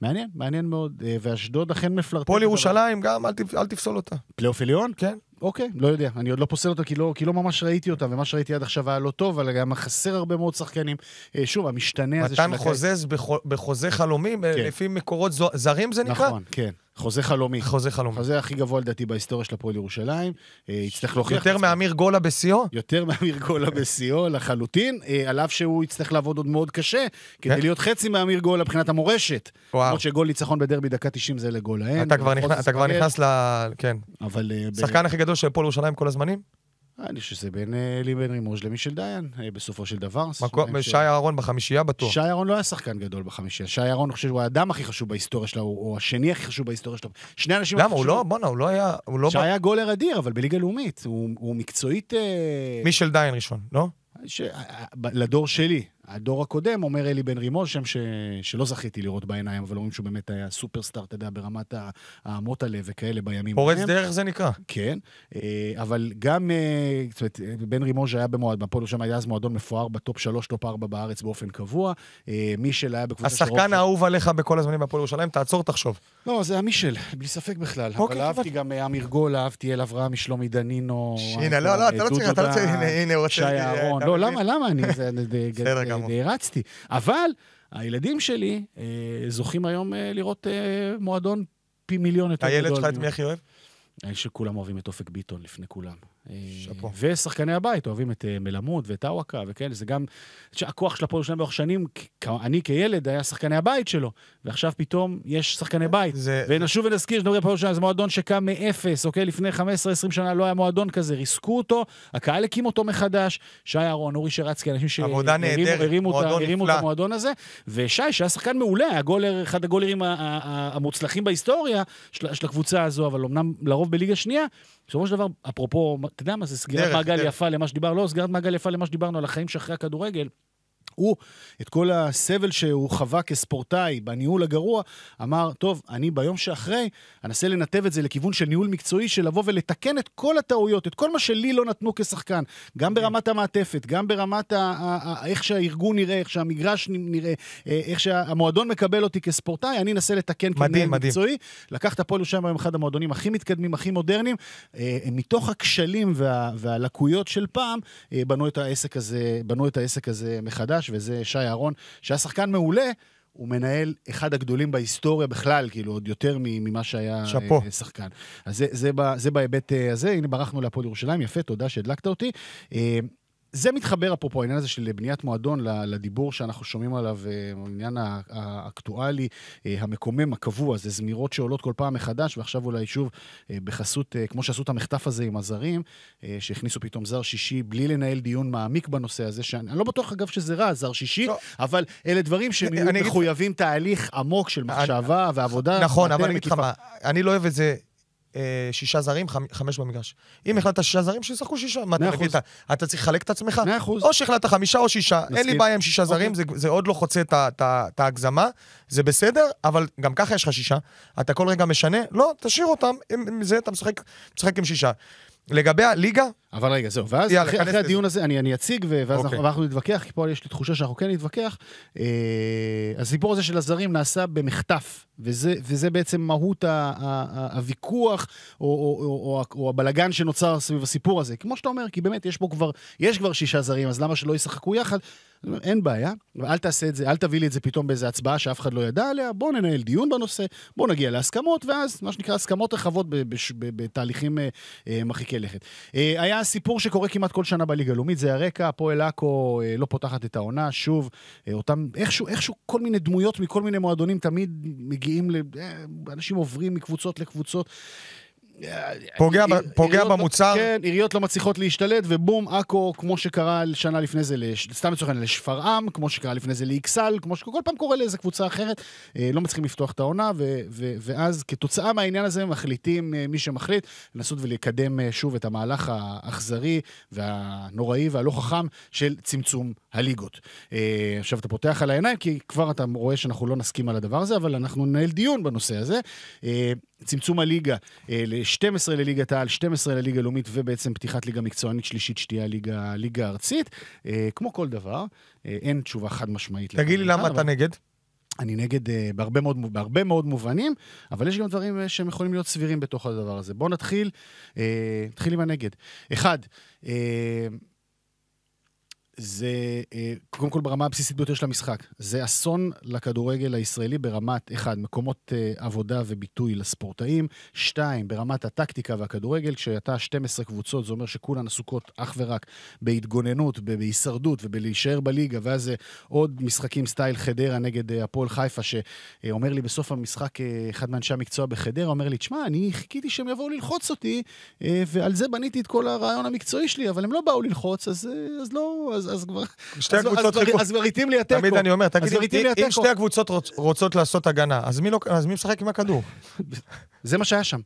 מעניין, מעניין מאוד. ואשדוד אכן מפלרטטת. פועל ירושלים, גם אל תפסול אותה. פלייאוף עליון? כן. אוקיי, לא יודע, אני עוד לא פוסל אותה כי לא, כי לא ממש ראיתי אותה, ומה שראיתי עד עכשיו היה לא טוב, אבל גם חסר הרבה מאוד שחקנים. אה, שוב, המשתנה הזה של... מתן חוזז בחוזה חלומים, אה, כן. לפי מקורות זרים זה נקרא? נכון, כן. חוזה חלומי. חוזה חלומי. חוזה הכי גבוה לדעתי בהיסטוריה של הפועל ירושלים. אה, יצטרך להוכיח... יותר מאמיר גולה בשיאו? יותר מאמיר גולה בשיאו לחלוטין, אה, על אף שהוא יצטרך לעבוד עוד מאוד קשה, כדי כן. להיות חצי מאמיר גולה מבחינת המורשת. וואו. למרות שגול ניצחון בדרבי דקה 90 זה לגולה. אתה כבר נכנס ל... כן. אבל... אה, שחקן הכי גדול של הפועל ירושלים כל הזמנים? אני חושב שזה בין אלי אה, בן רימוז' למישל דיין, אה, בסופו של דבר. שי אהרון בחמישייה בטוח. שי אהרון לא היה שחקן גדול בחמישייה. שי אהרון, אני חושב שהוא האדם הכי חשוב בהיסטוריה שלו, או השני הכי חשוב בהיסטוריה שלו. שני אנשים... למה? הוא לא... בואנה, הוא לא היה... לא- שי היה גולר אדיר, אבל בליגה לאומית. הוא מקצועית... אה, מישל דיין ראשון, לא? לדור שלי, הדור הקודם, אומר אלי בן רימון, שם ש... שלא זכיתי לראות בעיניים, אבל אומרים שהוא באמת היה סופרסטאר, אתה יודע, ברמת האמות הלב וכאלה בימים. פורץ בהם. דרך זה נקרא. כן, אה, אבל גם, אה, זאת אומרת, בן רימון שהיה במועד, בפועל שם היה אז מועדון מפואר בטופ 3, טופ 4 בארץ באופן קבוע. אה, מישל היה בקבוצה של... השחקן האהוב עליך בכל הזמנים בהפועל ירושלים, תעצור, תחשוב. לא, לא זה היה מישל, בלי ספק בכלל. אוקיי, אבל אהבתי גם אמיר גול, אהבתי אל אברהם, שלומי דנינו. הנה, לא, לא, אתה לא צריך, אתה לא צריך, הנה, הוא רוצה... שי אהרון. לא, למה, למה אני... בסדר אה, נערצתי. אבל הילדים שלי אה, זוכים היום אה, לראות אה, מועדון פי מיליון יותר גדול. הילד שלך את מי הכי אוהב? אני אה, חושב שכולם אוהבים את אופק ביטון לפני כולם. שפו. אה, ושחקני הבית אוהבים את אה, מלמוד ואת אווקה וכאלה, זה גם... הכוח של הפועל שלהם לאורך שנים, אני כילד היה שחקני הבית שלו, ועכשיו פתאום יש שחקני בית. זה... ונשוב ונזכיר שנדבר הפועל שלהם, זה מועדון שקם מאפס, אוקיי? לפני 15-20 שנה לא היה מועדון כזה, ריסקו אותו, הקהל הקים אותו מחדש, שי אהרון, אורי שרצקי, אנשים שהרימו את המועדון הזה, ושי, שהיה שחקן מעולה, היה גולר, אחד הגולרים המוצלחים בהיסטוריה של, של הקבוצה הזו, אבל אמנם לרוב בליגה שנייה, בסופו של דבר, אפרופו, אתה יודע מה, זה סגירת מעגל יפה למה שדיברנו, לא, סגירת מעגל יפה למה שדיברנו על החיים שאחרי הכדורגל. הוא, את כל הסבל שהוא חווה כספורטאי בניהול הגרוע, אמר, טוב, אני ביום שאחרי אנסה לנתב את זה לכיוון של ניהול מקצועי, של לבוא ולתקן את כל הטעויות, את כל מה שלי לא נתנו כשחקן, גם ברמת המעטפת, גם ברמת ה- ה- ה- איך שהארגון נראה, איך שהמגרש נראה, אה, איך שהמועדון מקבל אותי כספורטאי, אני אנסה לתקן כניהול מקצועי. לקח את הפועל ירושלים היום אחד המועדונים הכי מתקדמים, הכי מודרניים, אה, מתוך הכשלים וה- והלקויות של פעם, אה, בנו את העסק הזה, בנו את העסק הזה מחדש. מחדש, וזה שי אהרון, שהיה שחקן מעולה, הוא מנהל אחד הגדולים בהיסטוריה בכלל, כאילו, עוד יותר ממה שהיה אה, שפו. שחקן. אז זה, זה, זה בהיבט אה, הזה, הנה ברחנו להפועל ירושלים, יפה, תודה שהדלקת אותי. אה, זה מתחבר, אפרופו העניין הזה של בניית מועדון, לדיבור שאנחנו שומעים עליו, אה, העניין האקטואלי, אה, המקומם, הקבוע, זה זמירות שעולות כל פעם מחדש, ועכשיו אולי שוב אה, בחסות, כמו שעשו את המחטף הזה עם הזרים, שהכניסו פתאום זר שישי בלי לנהל דיון מעמיק בנושא הזה, שאני לא בטוח אגב שזה רע, זר שישי, לא. אבל אלה דברים שהם מחויבים תהליך עמוק של מחשבה אני... ועבודה. נכון, אבל אני אגיד לך מה, אני לא אוהב את זה אה, שישה זרים, חמש במגרש. אם כן. החלטת שישה זרים, שישחקו שישה. מה אתה מבין? אתה צריך לחלק את עצמך. מאה אחוז. או שהחלטת חמישה או שישה. נסכים. אין לי בעיה עם שישה אוקיי. זרים, זה, זה עוד לא חוצה את ההגזמה, זה בסדר, אבל גם ככה יש לך שישה. אתה כל רגע משנה, לא, תשאיר אותם, עם, עם זה אתה משחק, משחק עם שישה. לגבי הליגה, אבל רגע, זהו. ואז יאללה, אחרי, אחרי הדיון הזה, אני, אני אציג, ואז אוקיי. אנחנו, אנחנו נתווכח, כי פה יש לי תחושה שאנחנו כן נתווכח. אה, הסיפור הזה של הזרים נעשה במחטף, וזה, וזה בעצם מהות הוויכוח, או, או, או, או, או הבלגן שנוצר סביב הסיפור הזה. כמו שאתה אומר, כי באמת, יש פה כבר, יש כבר שישה זרים, אז למה שלא ישחקו יחד? אין בעיה, אל תעשה את זה, אל תביא לי את זה פתאום באיזה הצבעה שאף אחד לא ידע עליה, בואו ננהל דיון בנושא, בואו נגיע להסכמות, ואז, מה שנקרא, הסכמות רחבות בתהליכים אה, אה, מרחיקי לכת. אה, היה הסיפור שקורה כמעט כל שנה בליגה הלאומית, זה הרקע, הפועל עכו אה, לא פותחת את העונה, שוב, אה, אותם, איכשהו, איכשהו כל מיני דמויות מכל מיני מועדונים תמיד מגיעים, ל... אה, אנשים עוברים מקבוצות לקבוצות. אה, פוגע, עיר, אה, פוגע עיריות, לא- במוצר. כן, עיריות לא מצליחות להשתלט, ובום, עכו, כמו שקרה שנה לפני זה, לש, סתם לצורך העניין, לשפרעם, כמו שקרה לפני זה לאכסל, כמו שכל פעם קורה לאיזה קבוצה אחרת, אה, לא מצליחים לפתוח את העונה, ו, ו, ואז כתוצאה מהעניין הזה מחליטים, מי שמחליט, לנסות ולקדם שוב את המהלך האכזרי והנוראי והלא חכם של צמצום הליגות. עכשיו אתה פותח על העיניים, כי כבר אתה רואה שאנחנו לא נסכים על הדבר הזה, אבל אנחנו ננהל דיון בנושא הזה. צמצום הליגה אה, ל-12 לליגת העל, 12 לליגה לאומית ובעצם פתיחת ליגה מקצוענית שלישית שתהיה הליגה הארצית. אה, כמו כל דבר, אה, אין תשובה חד משמעית. תגיד לי למה אתה נגד? אני נגד uh, בהרבה, מאוד, בהרבה מאוד מובנים, אבל יש גם דברים uh, שהם יכולים להיות סבירים בתוך הדבר הזה. בואו נתחיל, uh, נתחיל עם הנגד. אחד, uh, זה, אה, קודם כל ברמה הבסיסית ביותר של המשחק, זה אסון לכדורגל הישראלי ברמת, אחד, מקומות אה, עבודה וביטוי לספורטאים, שתיים, ברמת הטקטיקה והכדורגל, כשאתה 12 קבוצות, זה אומר שכולן עסוקות אך ורק בהתגוננות, בהישרדות ובלהישאר בליגה, ואז זה עוד משחקים סטייל חדרה נגד אה, הפועל חיפה, שאומר לי בסוף המשחק, אחד מאנשי המקצוע בחדרה, אומר לי, תשמע, אני חיכיתי שהם יבואו ללחוץ אותי, ועל זה בניתי את כל הרעיון המקצועי שלי, אבל הם לא באו ללחוץ, אז, אז לא... אז אז, כבר... אז, הקבוצות לי התיקו. תמיד אני אומר, אם שתי הקבוצות רוצות לעשות הגנה, לא- אז מי משחק עם הכדור? זה מה שהיה שם.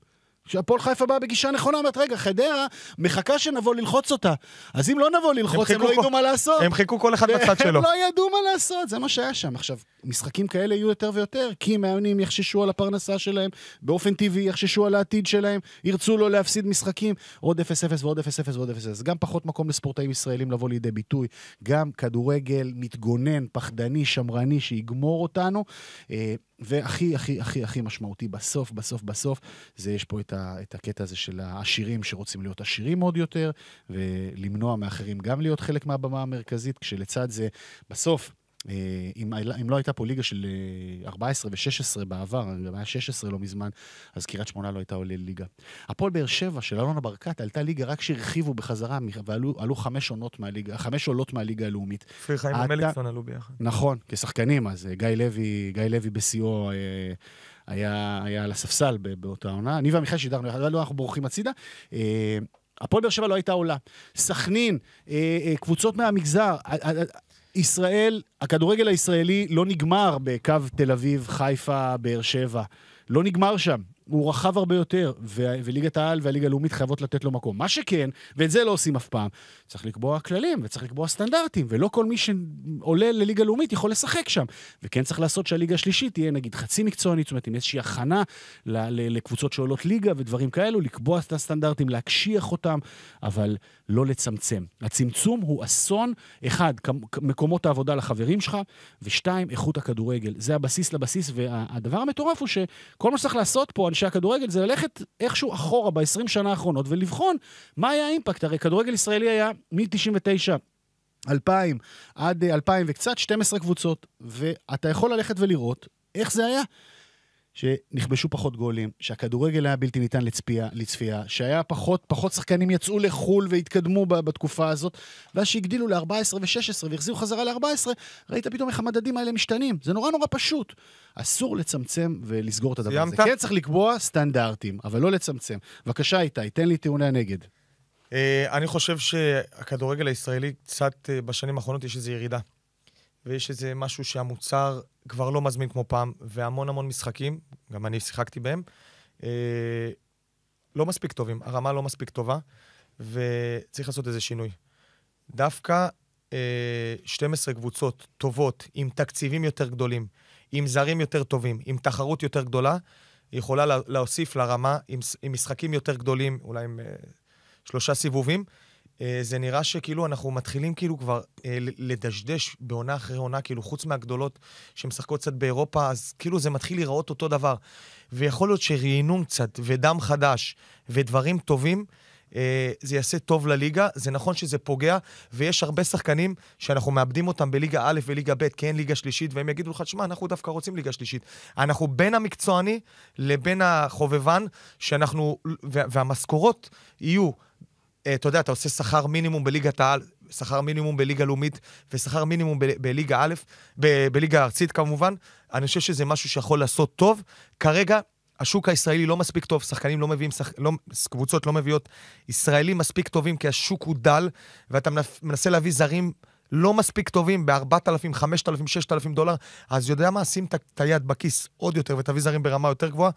שהפועל חיפה באה בגישה נכונה, אומרת, רגע, חדרה מחכה שנבוא ללחוץ אותה. אז אם לא נבוא ללחוץ, הם, הם לא כל... ידעו מה לעשות. הם חיכו כל אחד בצד שלו. הם לא ידעו מה לעשות, זה מה שהיה שם. עכשיו, משחקים כאלה יהיו יותר ויותר, כי מאמנים יחששו על הפרנסה שלהם, באופן טבעי יחששו על העתיד שלהם, ירצו לא להפסיד משחקים, עוד 0-0 ועוד 0-0 ועוד 0-0. גם פחות מקום לספורטאים ישראלים לבוא לידי ביטוי, גם כדורגל מתגונן, פחדני, שמרני, שיגמור אותנו. אה, והכי, הכי, הכי, הכי משמעותי בסוף, בסוף, בסוף, זה יש פה את, ה, את הקטע הזה של העשירים שרוצים להיות עשירים עוד יותר, ולמנוע מאחרים גם להיות חלק מהבמה המרכזית, כשלצד זה, בסוף, אה, אם, אם לא הייתה פה ליגה של 14 אה, ו-16 בעבר, גם היה 16 לא מזמן, אז קריית שמונה לא הייתה עולה ליגה. הפועל באר שבע של אלונה ברקת עלתה ליגה רק כשהרחיבו בחזרה, ועלו חמש, עונות מהליגה, חמש עולות מהליגה הלאומית. כפרי חיים ומליקסון עלו ביחד. נכון, כשחקנים, אז אה, גיא לוי, גיא לוי בשיאו... היה, היה על הספסל באותה עונה. אני ועמיחי שידרנו, יחד, אבל לא, אנחנו בורחים הצידה. הפועל באר שבע לא הייתה עולה. סכנין, קבוצות מהמגזר, ישראל, הכדורגל הישראלי לא נגמר בקו תל אביב, חיפה, באר שבע. לא נגמר שם. הוא רחב הרבה יותר, ו- וליגת העל והליגה הלאומית חייבות לתת לו מקום. מה שכן, ואת זה לא עושים אף פעם, צריך לקבוע כללים וצריך לקבוע סטנדרטים, ולא כל מי שעולה לליגה לאומית יכול לשחק שם. וכן צריך לעשות שהליגה השלישית תהיה נגיד חצי מקצוענית, זאת אומרת עם איזושהי הכנה לקבוצות שעולות ליגה ודברים כאלו, לקבוע את הסטנדרטים, להקשיח אותם, אבל לא לצמצם. הצמצום הוא אסון, אחד, מקומות העבודה לחברים שלך, ושתיים, איכות הכדורגל. זה הבסיס לבסיס, והדבר אנשי הכדורגל, זה ללכת איכשהו אחורה ב-20 שנה האחרונות ולבחון מה היה האימפקט. הרי כדורגל ישראלי היה מ-99. 2000 עד 2000 אה, וקצת, 12 קבוצות, ואתה יכול ללכת ולראות איך זה היה. שנכבשו פחות גולים, שהכדורגל היה בלתי ניתן לצפייה, לצפייה שהיה פחות, פחות שחקנים יצאו לחו"ל והתקדמו בתקופה הזאת, ואז שהגדילו ל-14 ו-16 והחזירו חזרה ל-14, ראית פתאום איך המדדים האלה משתנים. זה נורא נורא פשוט. אסור לצמצם ולסגור את הדבר הזה. כן צריך לקבוע סטנדרטים, אבל לא לצמצם. בבקשה, איתי, תן לי טיעוני הנגד. אה, אני חושב שהכדורגל הישראלי קצת, אה, בשנים האחרונות יש איזו ירידה. ויש איזה משהו שהמוצר כבר לא מזמין כמו פעם, והמון המון משחקים, גם אני שיחקתי בהם, אה, לא מספיק טובים, הרמה לא מספיק טובה, וצריך לעשות איזה שינוי. דווקא אה, 12 קבוצות טובות, עם תקציבים יותר גדולים, עם זרים יותר טובים, עם תחרות יותר גדולה, יכולה להוסיף לרמה עם, עם משחקים יותר גדולים, אולי עם אה, שלושה סיבובים, אה, זה נראה שכאילו אנחנו מתחילים כאילו כבר אה, לדשדש בעונה אחרי עונה, כאילו חוץ מהגדולות שמשחקות קצת באירופה, אז כאילו זה מתחיל להיראות אותו דבר. ויכול להיות שרענון קצת, ודם חדש, ודברים טובים, אה, זה יעשה טוב לליגה. זה נכון שזה פוגע, ויש הרבה שחקנים שאנחנו מאבדים אותם בליגה א' וליגה ב', כי אין ליגה שלישית, והם יגידו לך, שמע, אנחנו דווקא רוצים ליגה שלישית. אנחנו בין המקצועני לבין החובבן, שאנחנו, וה, והמשכורות יהיו... אה, אתה יודע, אתה עושה שכר מינימום בליגת העל, שכר מינימום בליגה לאומית ושכר מינימום בליגה א', בליגה הארצית כמובן, אני חושב שזה משהו שיכול לעשות טוב. כרגע, השוק הישראלי לא מספיק טוב, שחקנים לא מביאים, שח... לא... קבוצות לא מביאות ישראלים מספיק טובים, כי השוק הוא דל, ואתה מנס... מנסה להביא זרים לא מספיק טובים ב-4,000, 5,000, 6,000 דולר, אז יודע מה? שים את היד בכיס עוד יותר ותביא זרים ברמה יותר גבוהה,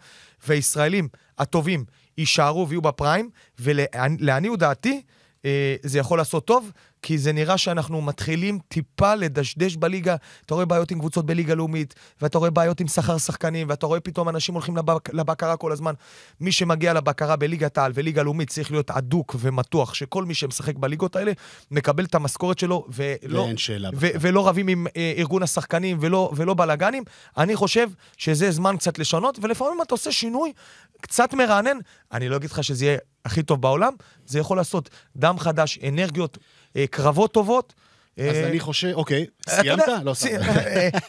וישראלים הטובים יישארו ויהיו בפריים, ולעניות דעתי, אה, זה יכול לעשות טוב, כי זה נראה שאנחנו מתחילים טיפה לדשדש בליגה. אתה רואה בעיות עם קבוצות בליגה לאומית, ואתה רואה בעיות עם שכר שחקנים, ואתה רואה פתאום אנשים הולכים לבק, לבקרה כל הזמן. מי שמגיע לבקרה בליגת העל וליגה לאומית צריך להיות אדוק ומתוח, שכל מי שמשחק בליגות האלה מקבל את המשכורת שלו, ולא, ו- ולא רבים עם אה, ארגון השחקנים ולא, ולא בלאגנים. אני חושב שזה זמן קצת לשנות, ולפעמים אתה עושה שינוי קצת מרענן. אני לא אגיד לך שזה יהיה הכי טוב בעולם, זה יכול לעשות דם חדש, אנרגיות, אה, קרבות טובות. אז אה, אני חושב, אוקיי, סיימת? לא סיימת.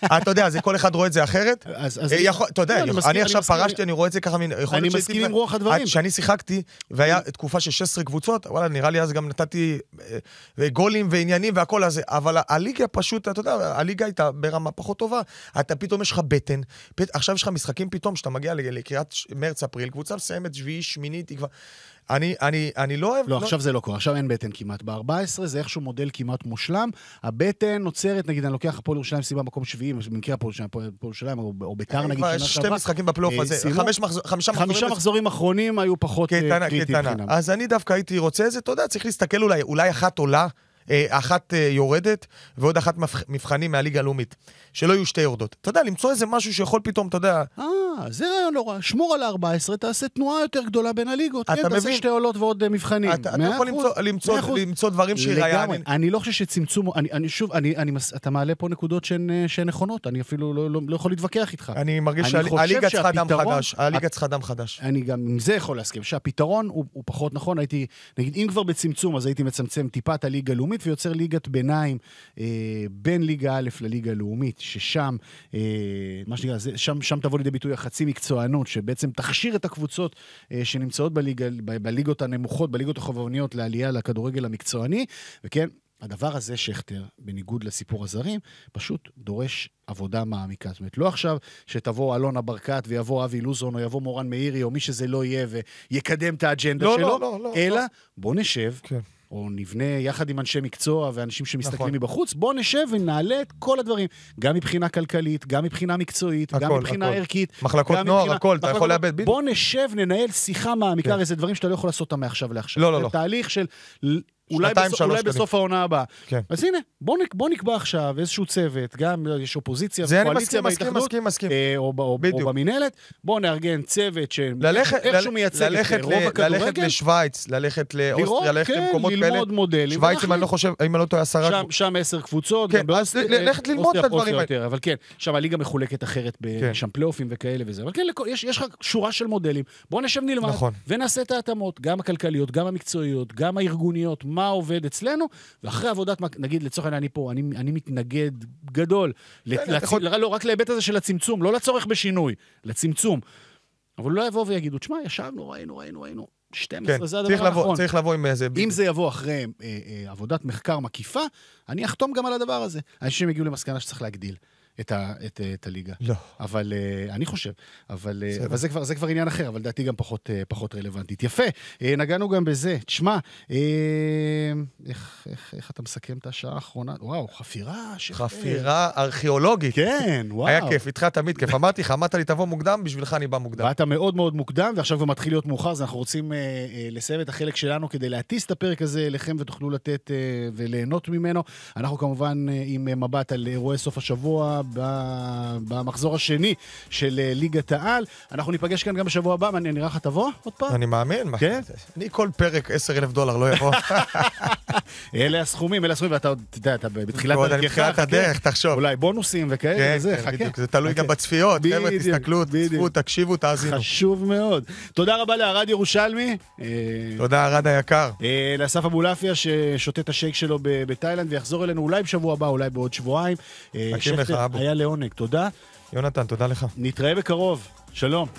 אה, אתה יודע, זה כל אחד רואה את זה אחרת. אתה יודע, לא, אני עכשיו פרשתי, אני רואה את זה ככה, אני מסכים עם רוח הדברים. כשאני שיחקתי, והיה תקופה של 16 קבוצות, וואלה, נראה לי אז גם נתתי גולים ועניינים והכל הזה, אבל הליגה פשוט, אתה יודע, הליגה הייתה ברמה פחות טובה. אתה פתאום יש לך בטן, עכשיו יש לך משחקים פתאום, כשאתה מגיע לקריאת מרץ-אפריל, קבוצה מסיימת שביעי, שמינית, היא כבר... אני, אני, אני לא אוהב... לא, לא, עכשיו זה לא קורה, עכשיו אין בטן כמעט. ב-14 זה איכשהו מודל כמעט מושלם. הבטן נוצרת, נגיד, אני לוקח הפועל ירושלים סיבה מקום שביעי, במקרה הפועל ירושלים, או, או ביתר, נגיד, שנה שעברה. שתי משחקים בפלייאוף אה, הזה, חמש מחזור, חמישה, מחזורים... חמישה מחזורים אחרונים היו פחות אה, קריטיים מבחינם. אז אני דווקא הייתי רוצה איזה, אתה יודע, צריך להסתכל אולי, אולי אחת עולה, אה, אחת יורדת, ועוד אחת מבחנים מהליגה הלאומית. שלא יהיו שתי יורדות. אתה יודע, למצוא איזה משהו שיכול פתאום, אתה יודע... אה, זה רעיון לא רע. שמור על ה-14, תעשה תנועה יותר גדולה בין הליגות. אתה כן, מבין? תעשה שתי עולות ועוד אה, מבחנים. אתה, אתה יכול למצוא, למצוא, למצוא דברים שיראיין. אני אני לא חושב שצמצום... אני, אני שוב, אני, אני, אתה מעלה פה נקודות שהן, אה, שהן נכונות, אני אפילו לא, לא, לא יכול להתווכח איתך. אני מרגיש שהליגה צריכה דם חדש. הליגה צריכה דם חדש. אני גם עם זה יכול להסכים, שהפתרון הוא, הוא פחות נכון. הייתי, נגיד, אם כבר בצמצום, אז הייתי מצמצם טיפה את הליגה הלאומית ויוצר ליגת ביניים אה, בין ליגה א' לליגה הלאומית, ששם, אה, מה שנקרא, שם, שם תבוא לידי ביטוי החצי מקצוענות, שבעצם תכשיר את הקבוצות אה, שנמצאות בליג, ב, בליגות הנמוכות, בליגות החובבניות, לעלייה לכדורגל המקצועני, וכן, הדבר הזה, שכטר, בניגוד לסיפור הזרים, פשוט דורש עבודה מעמיקה. זאת אומרת, לא עכשיו שתבוא אלונה ברקת ויבוא אבי לוזון או יבוא מורן מאירי או מי שזה לא יהיה ויקדם את האג'נדה לא, לא שלו, לא, לא, לא, אלא לא. בוא נשב, כן. או נבנה יחד עם אנשי מקצוע ואנשים שמסתכלים נכון. מבחוץ, בואו נשב ונעלה את כל הדברים, גם מבחינה כלכלית, גם מבחינה מקצועית, הכל, גם מבחינה הכל. ערכית. מחלקות נוער, מבחינה... הכל, אתה יכול לאבד בדיוק. בואו נשב, ננהל שיחה מעמיקה, כן. הרי זה דברים שאתה לא יכול לעשות אותם מעכשיו לעכשיו. לא, לא, לא. זה תהליך של אולי, שנתיים, בסוף, אולי בסוף העונה הבאה. כן. אז הנה, בוא, נק, בוא נקבע עכשיו איזשהו צוות, גם לא, יש אופוזיציה וקואליציה בהתאחדות, אה, או, או, או במינהלת, בוא נארגן צוות שאיכשהו מייצג את אה, רוב הכדורגל. ללכת לשוויץ, ללכת לאוסטריה, ללכת כן, למקומות כאלה. ללמוד פלט. מודלים. שוויץ, אם אני לא חושב, אם אני לא טועה, עשרה... שם, עשר קבוצות, כן, גם באוסטריה אה, ללמוד את הדברים האלה. אבל כן, שם הליגה מחולקת אחרת, כן. שם פלייאופים וכאלה וזה. אבל כן, יש לך שורה של מודלים. בוא נשב נלמד, נכון. ונעשה את ההתאמות, גם הכלכליות, גם המקצועיות, גם הארגוניות, מה עובד אצלנו, ואחרי עבודת, נגיד, לצורך העניין, אני פה, אני, אני מתנגד גדול, כן, לצ... יכול... לא, רק להיבט הזה של הצמצום, לא לצורך בשינוי, לצמצום. אבל לא יבואו ויגידו, תשמע, ישבנו, ראינו, ראינו, ראינו. 12, כן, זה הדבר הנכון. צריך לבוא עם איזה... אם זה יבוא אחרי אה, אה, עבודת מחקר מקיפה, אני אחתום גם על הדבר הזה. אנשים יגיעו למסקנה שצריך להגדיל. את, ה, את, אה, את הליגה. לא. אבל uh, אני חושב, אבל, uh, אבל זה, כבר, זה כבר עניין אחר, אבל לדעתי גם פחות, uh, פחות רלוונטית. יפה, uh, נגענו גם בזה. תשמע, uh, איך, איך, איך אתה מסכם את השעה האחרונה? וואו, חפירה. ש... חפירה ארכיאולוגית. כן, וואו. היה כיף, איתך תמיד כיף. אמרתי לך, אמרת לי תבוא מוקדם, בשבילך אני בא מוקדם. ואתה מאוד מאוד מוקדם, ועכשיו כבר מתחיל להיות מאוחר, אז אנחנו רוצים uh, uh, לסיים את החלק שלנו כדי להטיס את הפרק הזה אליכם ותוכלו לתת uh, וליהנות ממנו. אנחנו כמובן uh, עם uh, מבט על אירועי סוף השבוע. במחזור השני של אה, ליגת העל. אנחנו ניפגש כאן גם בשבוע הבא, מעניין, נראה לך תבוא עוד פעם? אני מאמין. כן? אני כל פרק 10 אלף דולר לא יבוא. אלה הסכומים, אלה הסכומים, ואתה עוד, אתה יודע, אתה בתחילת הדרך. אני בתחילת כן. הדרך, תחשוב. אולי בונוסים וכאלה, כן, זה, כן, חכה. זה תלוי גם בצפיות, חבר'ה, תסתכלו, תצפו, תקשיבו, תאזינו. חשוב מאוד. תודה רבה לערד ירושלמי. אה, תודה, ערד היקר. אה, לאסף אבולעפיה, ששותה את השייק שלו בתאילנד, ויחזור אלינו אולי בשבוע הבא, אולי בעוד שבועיים. נקים לך, היה לעונג, תודה. יונתן, תודה לך. נתראה בקרוב, שלום.